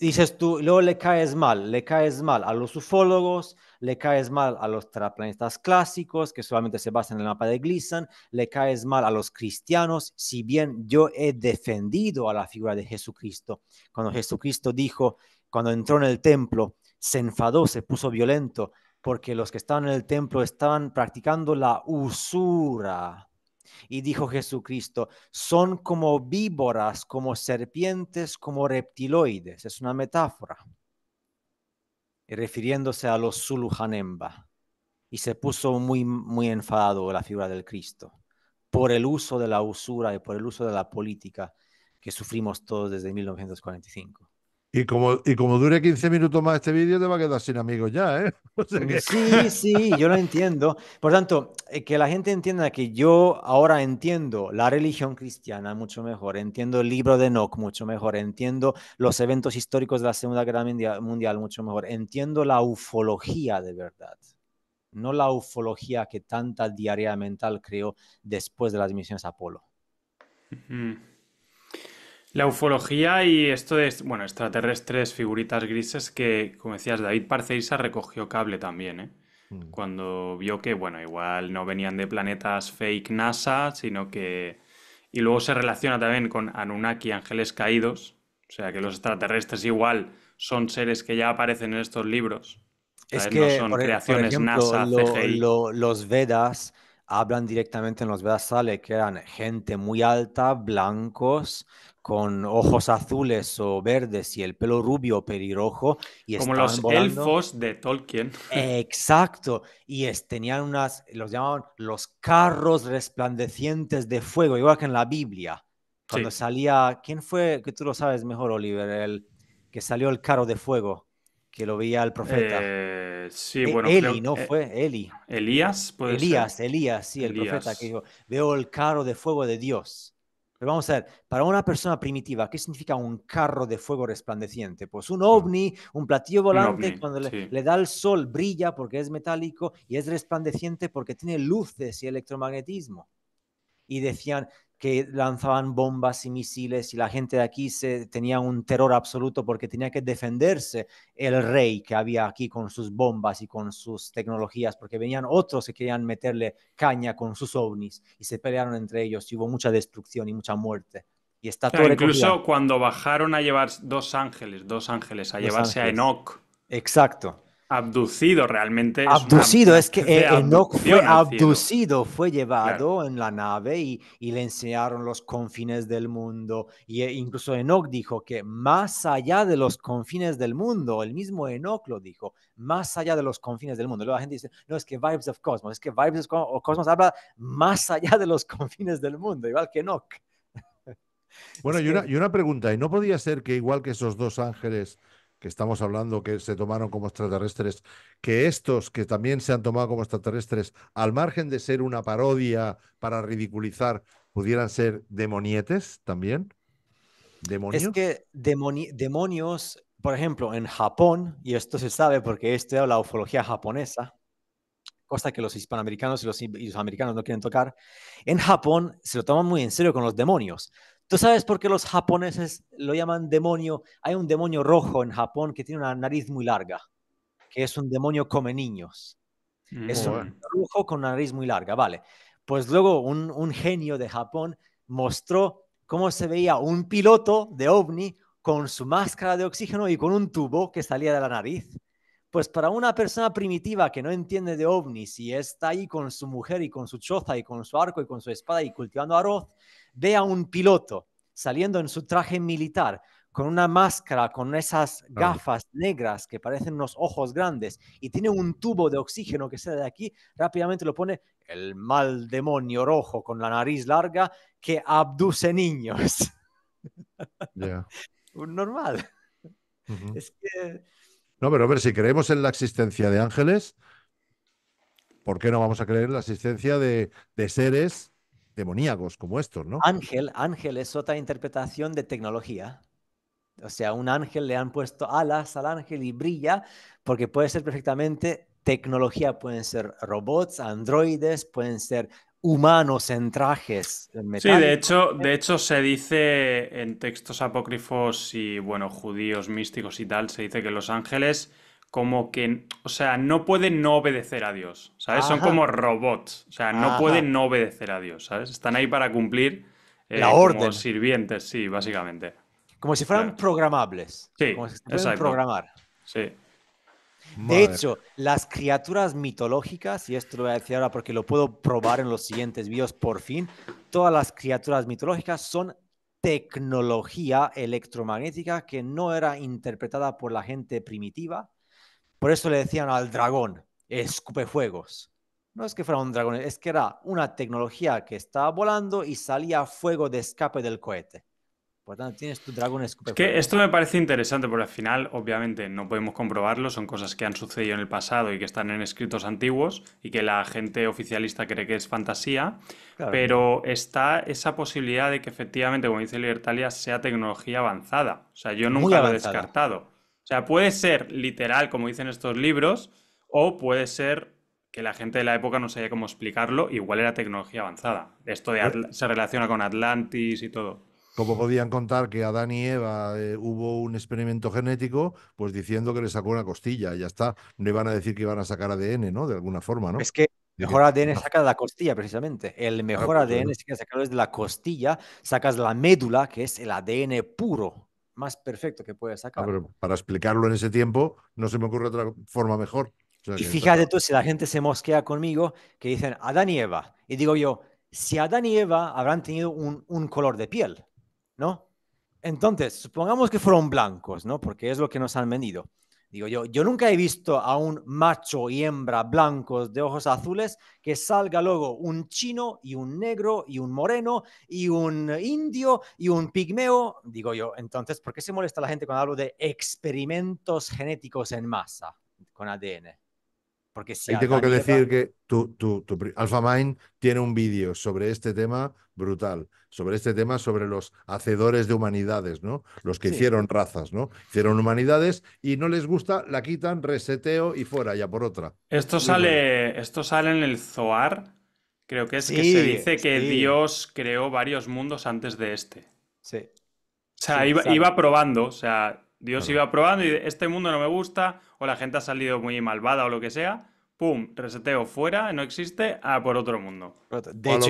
dices tú, luego le caes mal, le caes mal a los ufólogos, le caes mal a los terraplanistas clásicos que solamente se basan en el mapa de Gleason, le caes mal a los cristianos, si bien yo he defendido a la figura de Jesucristo. Cuando Jesucristo dijo, cuando entró en el templo, se enfadó, se puso violento, porque los que estaban en el templo estaban practicando la usura. Y dijo Jesucristo, son como víboras, como serpientes, como reptiloides. Es una metáfora. Eh, refiriéndose a los Hanemba, y se mm. puso muy, muy enfadado la figura del Cristo por el uso de la usura y por el uso de la política que sufrimos todos desde 1945. Y como, y como dure 15 minutos más este vídeo, te va a quedar sin amigos ya, ¿eh? [LAUGHS] Sí, sí, yo lo entiendo. Por tanto, eh, que la gente entienda que yo ahora entiendo la religión cristiana mucho mejor, entiendo el libro de Enoch mucho mejor, entiendo los eventos históricos de la Segunda Guerra Mundial mucho mejor, entiendo la ufología de verdad, no la ufología que tanta diaria mental creó después de las misiones Apolo. La ufología y esto de, bueno, extraterrestres, figuritas grises, que, como decías, David Parceisa recogió cable también, ¿eh? Mm. Cuando vio que, bueno, igual no venían de planetas fake NASA, sino que... Y luego se relaciona también con Anunnaki, ángeles caídos. O sea, que los extraterrestres igual son seres que ya aparecen en estos libros. Es que no son e-, creaciones NASA, los Vedas hablan directamente en los sale que eran gente muy alta, blancos, con ojos azules o verdes y el pelo rubio pelirrojo. Y Como los elfos de Tolkien. Exacto. Y es, tenían unas, los llamaban los carros resplandecientes de fuego, igual que en la Biblia. Cuando salía, ¿quién fue? Que tú lo sabes mejor, Oliver, el que salió el carro de fuego que lo veía el profeta. Eh, sí, e-, bueno. Eli, no fue Eli. Elías, pues. Elías, Elías, sí, el profeta que dijo, veo el carro de fuego de Dios. Pero vamos a ver, para una persona primitiva, ¿qué significa un carro de fuego resplandeciente? Pues un mm. ovni, un platillo volante, cuando le, da el sol, brilla porque es metálico y es resplandeciente porque tiene luces y electromagnetismo. Y decían, que lanzaban bombas y misiles y la gente de aquí se, tenía un terror absoluto porque tenía que defenderse el rey que había aquí con sus bombas y con sus tecnologías, porque venían otros que querían meterle caña con sus ovnis y se pelearon entre ellos y hubo mucha destrucción y mucha muerte. Y está incluso cuando bajaron a llevar dos ángeles, dos ángeles, a llevarse a Enoch. Exacto abducido realmente. Abducido, es, que eh, Enoch fue abducido, fue llevado en la nave y, le enseñaron los confines del mundo. Y eh, incluso Enoch dijo que más allá de los confines del mundo, el mismo Enoch lo dijo, más allá de los confines del mundo. Luego la gente dice, no, es que Vibes of Cosmos, es que Vibes of Cosmos habla más allá de los [LAUGHS] confines del mundo, igual que Enoch. Bueno, y una, y una pregunta, ¿y no podía ser que igual que esos dos ángeles que estamos hablando que se tomaron como extraterrestres, que estos que también se han tomado como extraterrestres, al margen de ser una parodia para ridiculizar, pudieran ser demonietes también? ¿Demonios? Es que demonios, por ejemplo, en Japón, y esto se sabe porque he estudiado la ufología japonesa, cosa que los hispanoamericanos y y los americanos no quieren tocar, en Japón se lo toman muy en serio con los demonios. ¿Tú sabes por qué los japoneses lo llaman demonio? Hay un demonio rojo en Japón que tiene una nariz muy larga, que es un demonio come niños. Mm. Es un rojo con una nariz muy larga, vale. Pues luego un, un genio de Japón mostró cómo se veía un piloto de ovni con su máscara de oxígeno y con un tubo que salía de la nariz. Pues para una persona primitiva que no entiende de ovnis y está ahí con su mujer y con su choza y con su arco y con su espada y cultivando arroz, ve a un piloto saliendo en su traje militar, con una máscara, con esas gafas negras que parecen unos ojos grandes, y tiene un tubo de oxígeno que sale de aquí, rápidamente lo pone el mal demonio rojo con la nariz larga que abduce niños. [LAUGHS] Un Normal. No, pero a ver, si creemos en la existencia de ángeles, ¿por qué no vamos a creer en la existencia de seres demoníacos como estos, ¿no? Ángel, ángel es otra interpretación de tecnología. O sea, un ángel le han puesto alas al ángel y brilla, porque puede ser perfectamente tecnología, pueden ser robots, androides, pueden ser humanos en trajes. sí, de hecho, de hecho se dice en textos apócrifos y bueno, judíos místicos y tal, se dice que los ángeles como que, o sea, no pueden no obedecer a Dios, ¿sabes? Son como robots, o sea, no pueden no obedecer a Dios, ¿sabes? Están ahí para cumplir eh, la orden. Como sirvientes, sí, básicamente. Como si fueran programables. Sí, como si fueran programar. Sí. De hecho, las criaturas mitológicas, y esto lo voy a decir ahora porque lo puedo probar en los siguientes vídeos por fin, todas las criaturas mitológicas son tecnología electromagnética que no era interpretada por la gente primitiva, por eso le decían al dragón, escupe fuegos. No es que fuera un dragón, es que era una tecnología que estaba volando y salía fuego de escape del cohete. Por tanto, tienes tu dragón escupe. que esto me parece interesante porque al final, obviamente, no podemos comprobarlo, son cosas que han sucedido en el pasado y que están en escritos antiguos y que la gente oficialista cree que es fantasía, pero está esa posibilidad de que efectivamente, como dice Libertalia, sea tecnología avanzada. O sea, yo nunca lo he descartado sea, puede ser literal, como dicen estos libros, o puede ser que la gente de la época no sabía cómo explicarlo, igual era tecnología avanzada. Esto se relaciona con Atlantis y todo. Como podían contar que Adán y Eva eh, hubo un experimento genético, pues diciendo que le sacó una costilla, ya está. No iban a decir que iban a sacar ADN, ¿no? De alguna forma, ¿no? Es que mejor ADN saca de la costilla, precisamente. El mejor ADN si que sacarlo es de la costilla, sacas la médula, que es el ADN puro más perfecto que puedes ah, sacar. para explicarlo en ese tiempo, no se me ocurre otra forma mejor. y fíjate tú, si la gente se mosquea conmigo, que dicen Adán y Eva. Y digo yo, si Adán y Eva habrán tenido un, un color de piel, ¿no? Entonces, supongamos que fueron blancos, ¿no? Porque es lo que nos han vendido. Digo yo, yo nunca he visto a un macho y hembra blancos de ojos azules que salga luego un chino y un negro y un moreno y un indio y un pigmeo. Digo yo, entonces, ¿por qué se molesta la gente cuando hablo de experimentos genéticos en masa con ADN? Porque tengo que decir que tu, tu, tu AlphaMind tiene un vídeo sobre este tema brutal, sobre este tema, sobre los hacedores de humanidades, ¿no? Los que hicieron razas, ¿no? Hicieron humanidades y no les gusta, la quitan, reseteo y fuera, ya por otra. Esto sale, esto sale en el Zoar, creo que es que se dice que Dios creó varios mundos antes de este. Sí. O sea, iba, iba probando, o sea, Dios iba probando y este mundo no me gusta, o la gente ha salido muy malvada o lo que sea, pum, reseteo fuera, no existe, a por otro mundo. De hecho,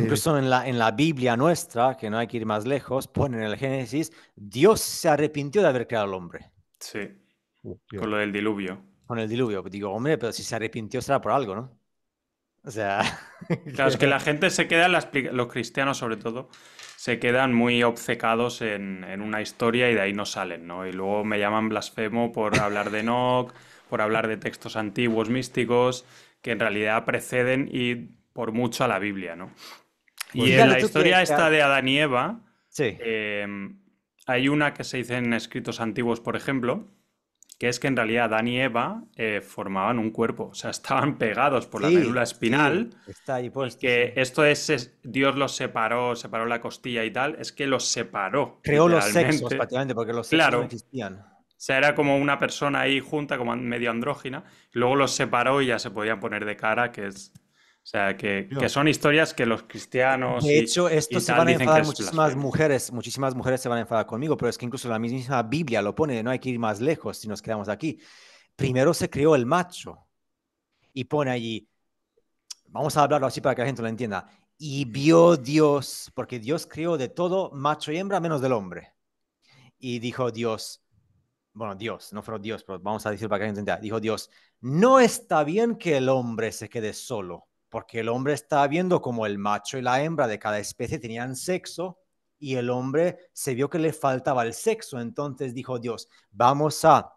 incluso, en, la, en la Biblia nuestra, que no hay que ir más lejos, pone en el Génesis, Dios se arrepintió de haber creado al hombre. Sí, con lo del diluvio. Con el diluvio, digo, hombre, pero si se arrepintió será por algo, ¿no? O sea. [LAUGHS] Claro, es que la gente se queda, los cristianos sobre todo, se quedan muy obcecados en, una historia y de ahí no salen, ¿no? Y luego me llaman blasfemo por hablar de Enoch, por hablar de textos antiguos, místicos, que en realidad preceden y por mucho a la Biblia, ¿no? y pues en la historia esta de Adán y Eva, sí. Em, hay una que se dice en escritos antiguos, por ejemplo, que es que en realidad Dan y Eva eh, formaban un cuerpo, o sea, [LAUGHS] estaban pegados por la médula espinal. Que esto es, Dios los separó, separó la costilla y tal, es que los separó. Creó los sexos prácticamente, porque los sexos no existían. O sea, era como una persona ahí junta, como medio andrógina. Luego los separó y ya se podían poner de cara, que es o sea, que, que, son historias que los cristianos. De hecho, esto se van a enfadar muchísimas mujeres, muchísimas mujeres se van a enfadar conmigo, pero es que incluso la misma Biblia lo pone, no hay que ir más lejos si nos quedamos aquí. Primero se creó el macho y pone allí, vamos a hablarlo así para que la gente lo entienda, y vio Dios, porque Dios creó de todo macho y hembra menos del hombre. Y dijo Dios, bueno, Dios, no fue Dios, pero vamos a decir para que la gente entienda, dijo Dios, no está bien que el hombre se quede solo porque el hombre estaba viendo como el macho y la hembra de cada especie tenían sexo y el hombre se vio que le faltaba el sexo. Entonces dijo Dios, vamos a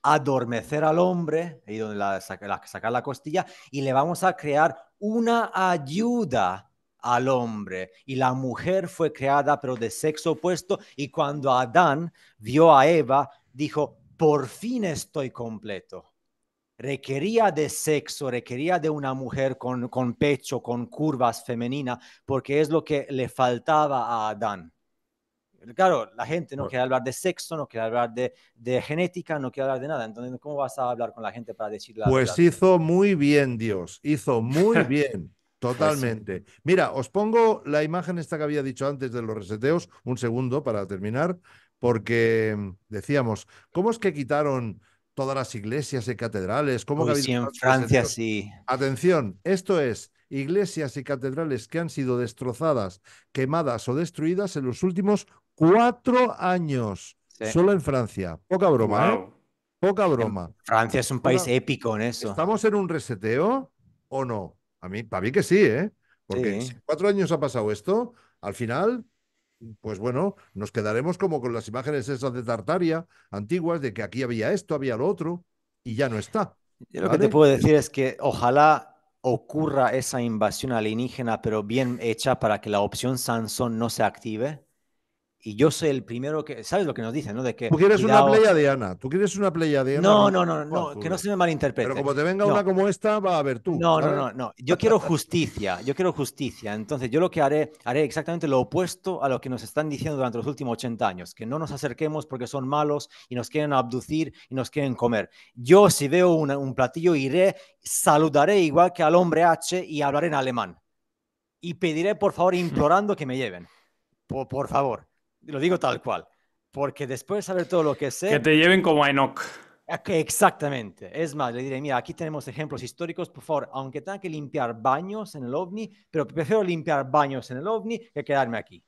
adormecer al hombre, y donde la, sacar la costilla, y le vamos a crear una ayuda al hombre. Y la mujer fue creada, pero de sexo opuesto, y cuando Adán vio a Eva, dijo, por fin estoy completo requería de sexo, requería de una mujer con, con pecho, con curvas femenina, porque es lo que le faltaba a Adán. Claro, la gente no quiere hablar de sexo, no quiere hablar de, de genética, no quiere hablar de nada. Entonces, ¿cómo vas a hablar con la gente para decir la Pues hizo muy bien Dios, hizo muy [LAUGHS] bien. Pues totalmente. Mira, os pongo la imagen esta que había dicho antes de los reseteos, un segundo para terminar, porque mm, decíamos, ¿cómo es que quitaron todas las iglesias y catedrales. ¿Cómo que sí, en pues Francia sí. Atención, esto es iglesias y catedrales que han sido destrozadas, quemadas o destruidas en los últimos cuatro años, solo en Francia. Poca broma, ¿eh? Poca broma. Francia es un país épico en eso. ¿Estamos en un reseteo o no? A mí, para mí que sí, ¿eh? Porque cuatro años ha pasado esto, al final pues bueno, nos quedaremos como con las imágenes esas de Tartaria antiguas, de que aquí había esto, había lo otro, y ya no está. Yo lo que te puedo decir es que ojalá ocurra esa invasión alienígena, pero bien hecha para que la opción Sansón no se active y yo soy el primero que. ¿Sabes lo que nos dicen, no? De que, tú quieres una playa de Ana. Tú quieres una playa de No, no, no, no, que no se me malinterprete. Pero como te venga una como esta, va a ver tú. No, no, no, no. Yo quiero justicia. Yo quiero justicia. Entonces, yo lo que haré, haré exactamente lo opuesto a lo que nos están diciendo durante los últimos 80 años. Que no nos acerquemos porque son malos y nos quieren abducir y nos quieren comer. Yo, si veo un platillo, iré, saludaré igual que al hombre H y hablaré en alemán. Y pediré, por favor, [LAUGHS] implorando que me lleven. por favor. Lo digo tal cual. Porque después de saber todo lo que sé... Que te lleven como a Enoch. Exactamente. Es más, le diré, mira, aquí tenemos ejemplos históricos, por favor, aunque tenga que limpiar baños en el ovni, pero prefiero limpiar baños en el ovni que quedarme aquí.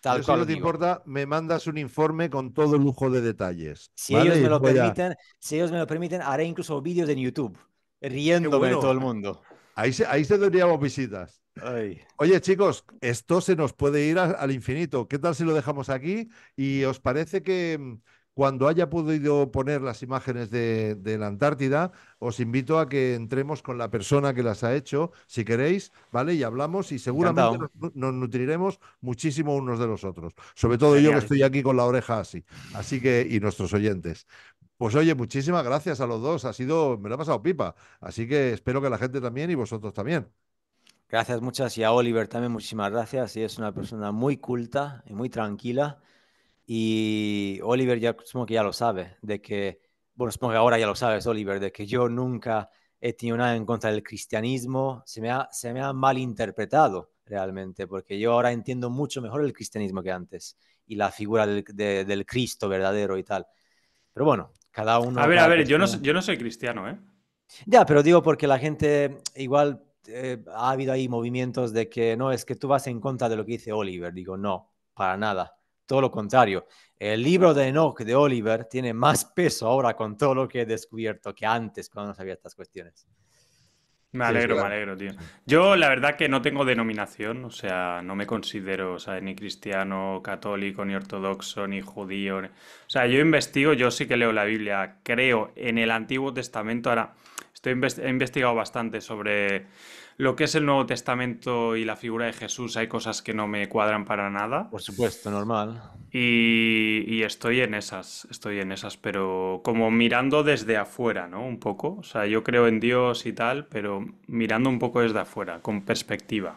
Tal cual si no te importa, me mandas un informe con todo lujo de detalles. Si, ellos, me lo permiten, si ellos me lo permiten, haré incluso vídeos en YouTube, riendo con todo el mundo. Ahí, ahí se daríamos visitas. Oye, chicos, esto se nos puede ir al infinito. ¿Qué tal si lo dejamos aquí? ¿Y os parece que mm, cuando haya podido poner las imágenes de, la Antártida, os invito a que entremos con la persona que las ha hecho, si queréis, ¿vale? Y hablamos y seguramente nos, nutriremos muchísimo unos de los otros. Sobre todo yo que estoy aquí con la oreja así. Así que, y nuestros oyentes. Pues oye, muchísimas gracias a los dos. Ha sido, me lo ha pasado pipa. Así que espero que la gente también y vosotros también. Gracias muchas y a Oliver también muchísimas gracias. Sí es una persona muy culta y muy tranquila. Y Oliver ya supongo que ya lo sabe, de que, bueno, supongo que ahora ya lo sabes, Oliver, de que yo nunca he tenido nada en contra del cristianismo. Se me ha, se me ha malinterpretado realmente, porque yo ahora entiendo mucho mejor el cristianismo que antes y la figura del, del Cristo verdadero y tal. Pero bueno, cada uno... A ver, a ver, yo no, yo no soy cristiano, ¿eh? Ya, pero digo porque la gente igual eh, ha habido ahí movimientos de que no, es que tú vas en contra de lo que dice Oliver. Digo, no, para nada. Todo lo contrario. El libro de Enoch de Oliver tiene más peso ahora con todo lo que he descubierto que antes cuando no sabía estas cuestiones. Me alegro, me alegro, tío. Yo la verdad que no tengo denominación, o sea, no me considero, o sea, ni cristiano, católico, ni ortodoxo, ni judío. O sea, yo investigo, yo sí que leo la Biblia, creo en el Antiguo Testamento. Ahora, he investigado bastante sobre lo que es el Nuevo Testamento y la figura de Jesús. Hay cosas que no me cuadran para nada. Por supuesto, normal. Y, y estoy en esas, estoy en esas, pero como mirando desde afuera, ¿no? Un poco. O sea, yo creo en Dios y tal, pero mirando un poco desde afuera, con perspectiva.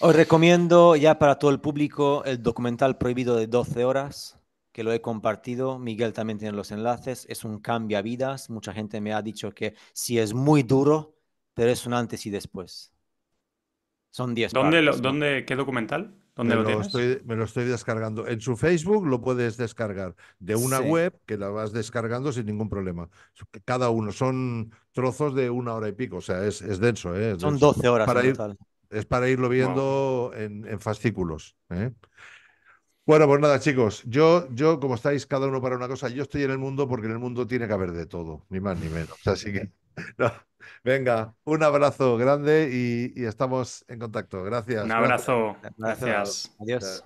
Os recomiendo ya para todo el público el documental prohibido de 12 horas que lo he compartido. Miguel también tiene los enlaces. Es un cambio a vidas. Mucha gente me ha dicho que si es muy duro, pero es un antes y después. Son 10 ¿Dónde, ¿Qué documental? me lo, estoy, descargando. En su Facebook lo puedes descargar. De una web que la vas descargando sin ningún problema. Cada uno son trozos de una hora y pico. O sea, es, denso. ¿eh? son 12 horas total. Es para irlo viendo en, en, fascículos. ¿eh? Bueno, pues nada, chicos, yo, yo, como estáis, cada uno para una cosa, yo estoy en el mundo porque en el mundo tiene que haber de todo, ni más ni menos. Así que, [LAUGHS] venga, un abrazo grande y, estamos en contacto. Gracias. Un abrazo. Gracias. Adiós.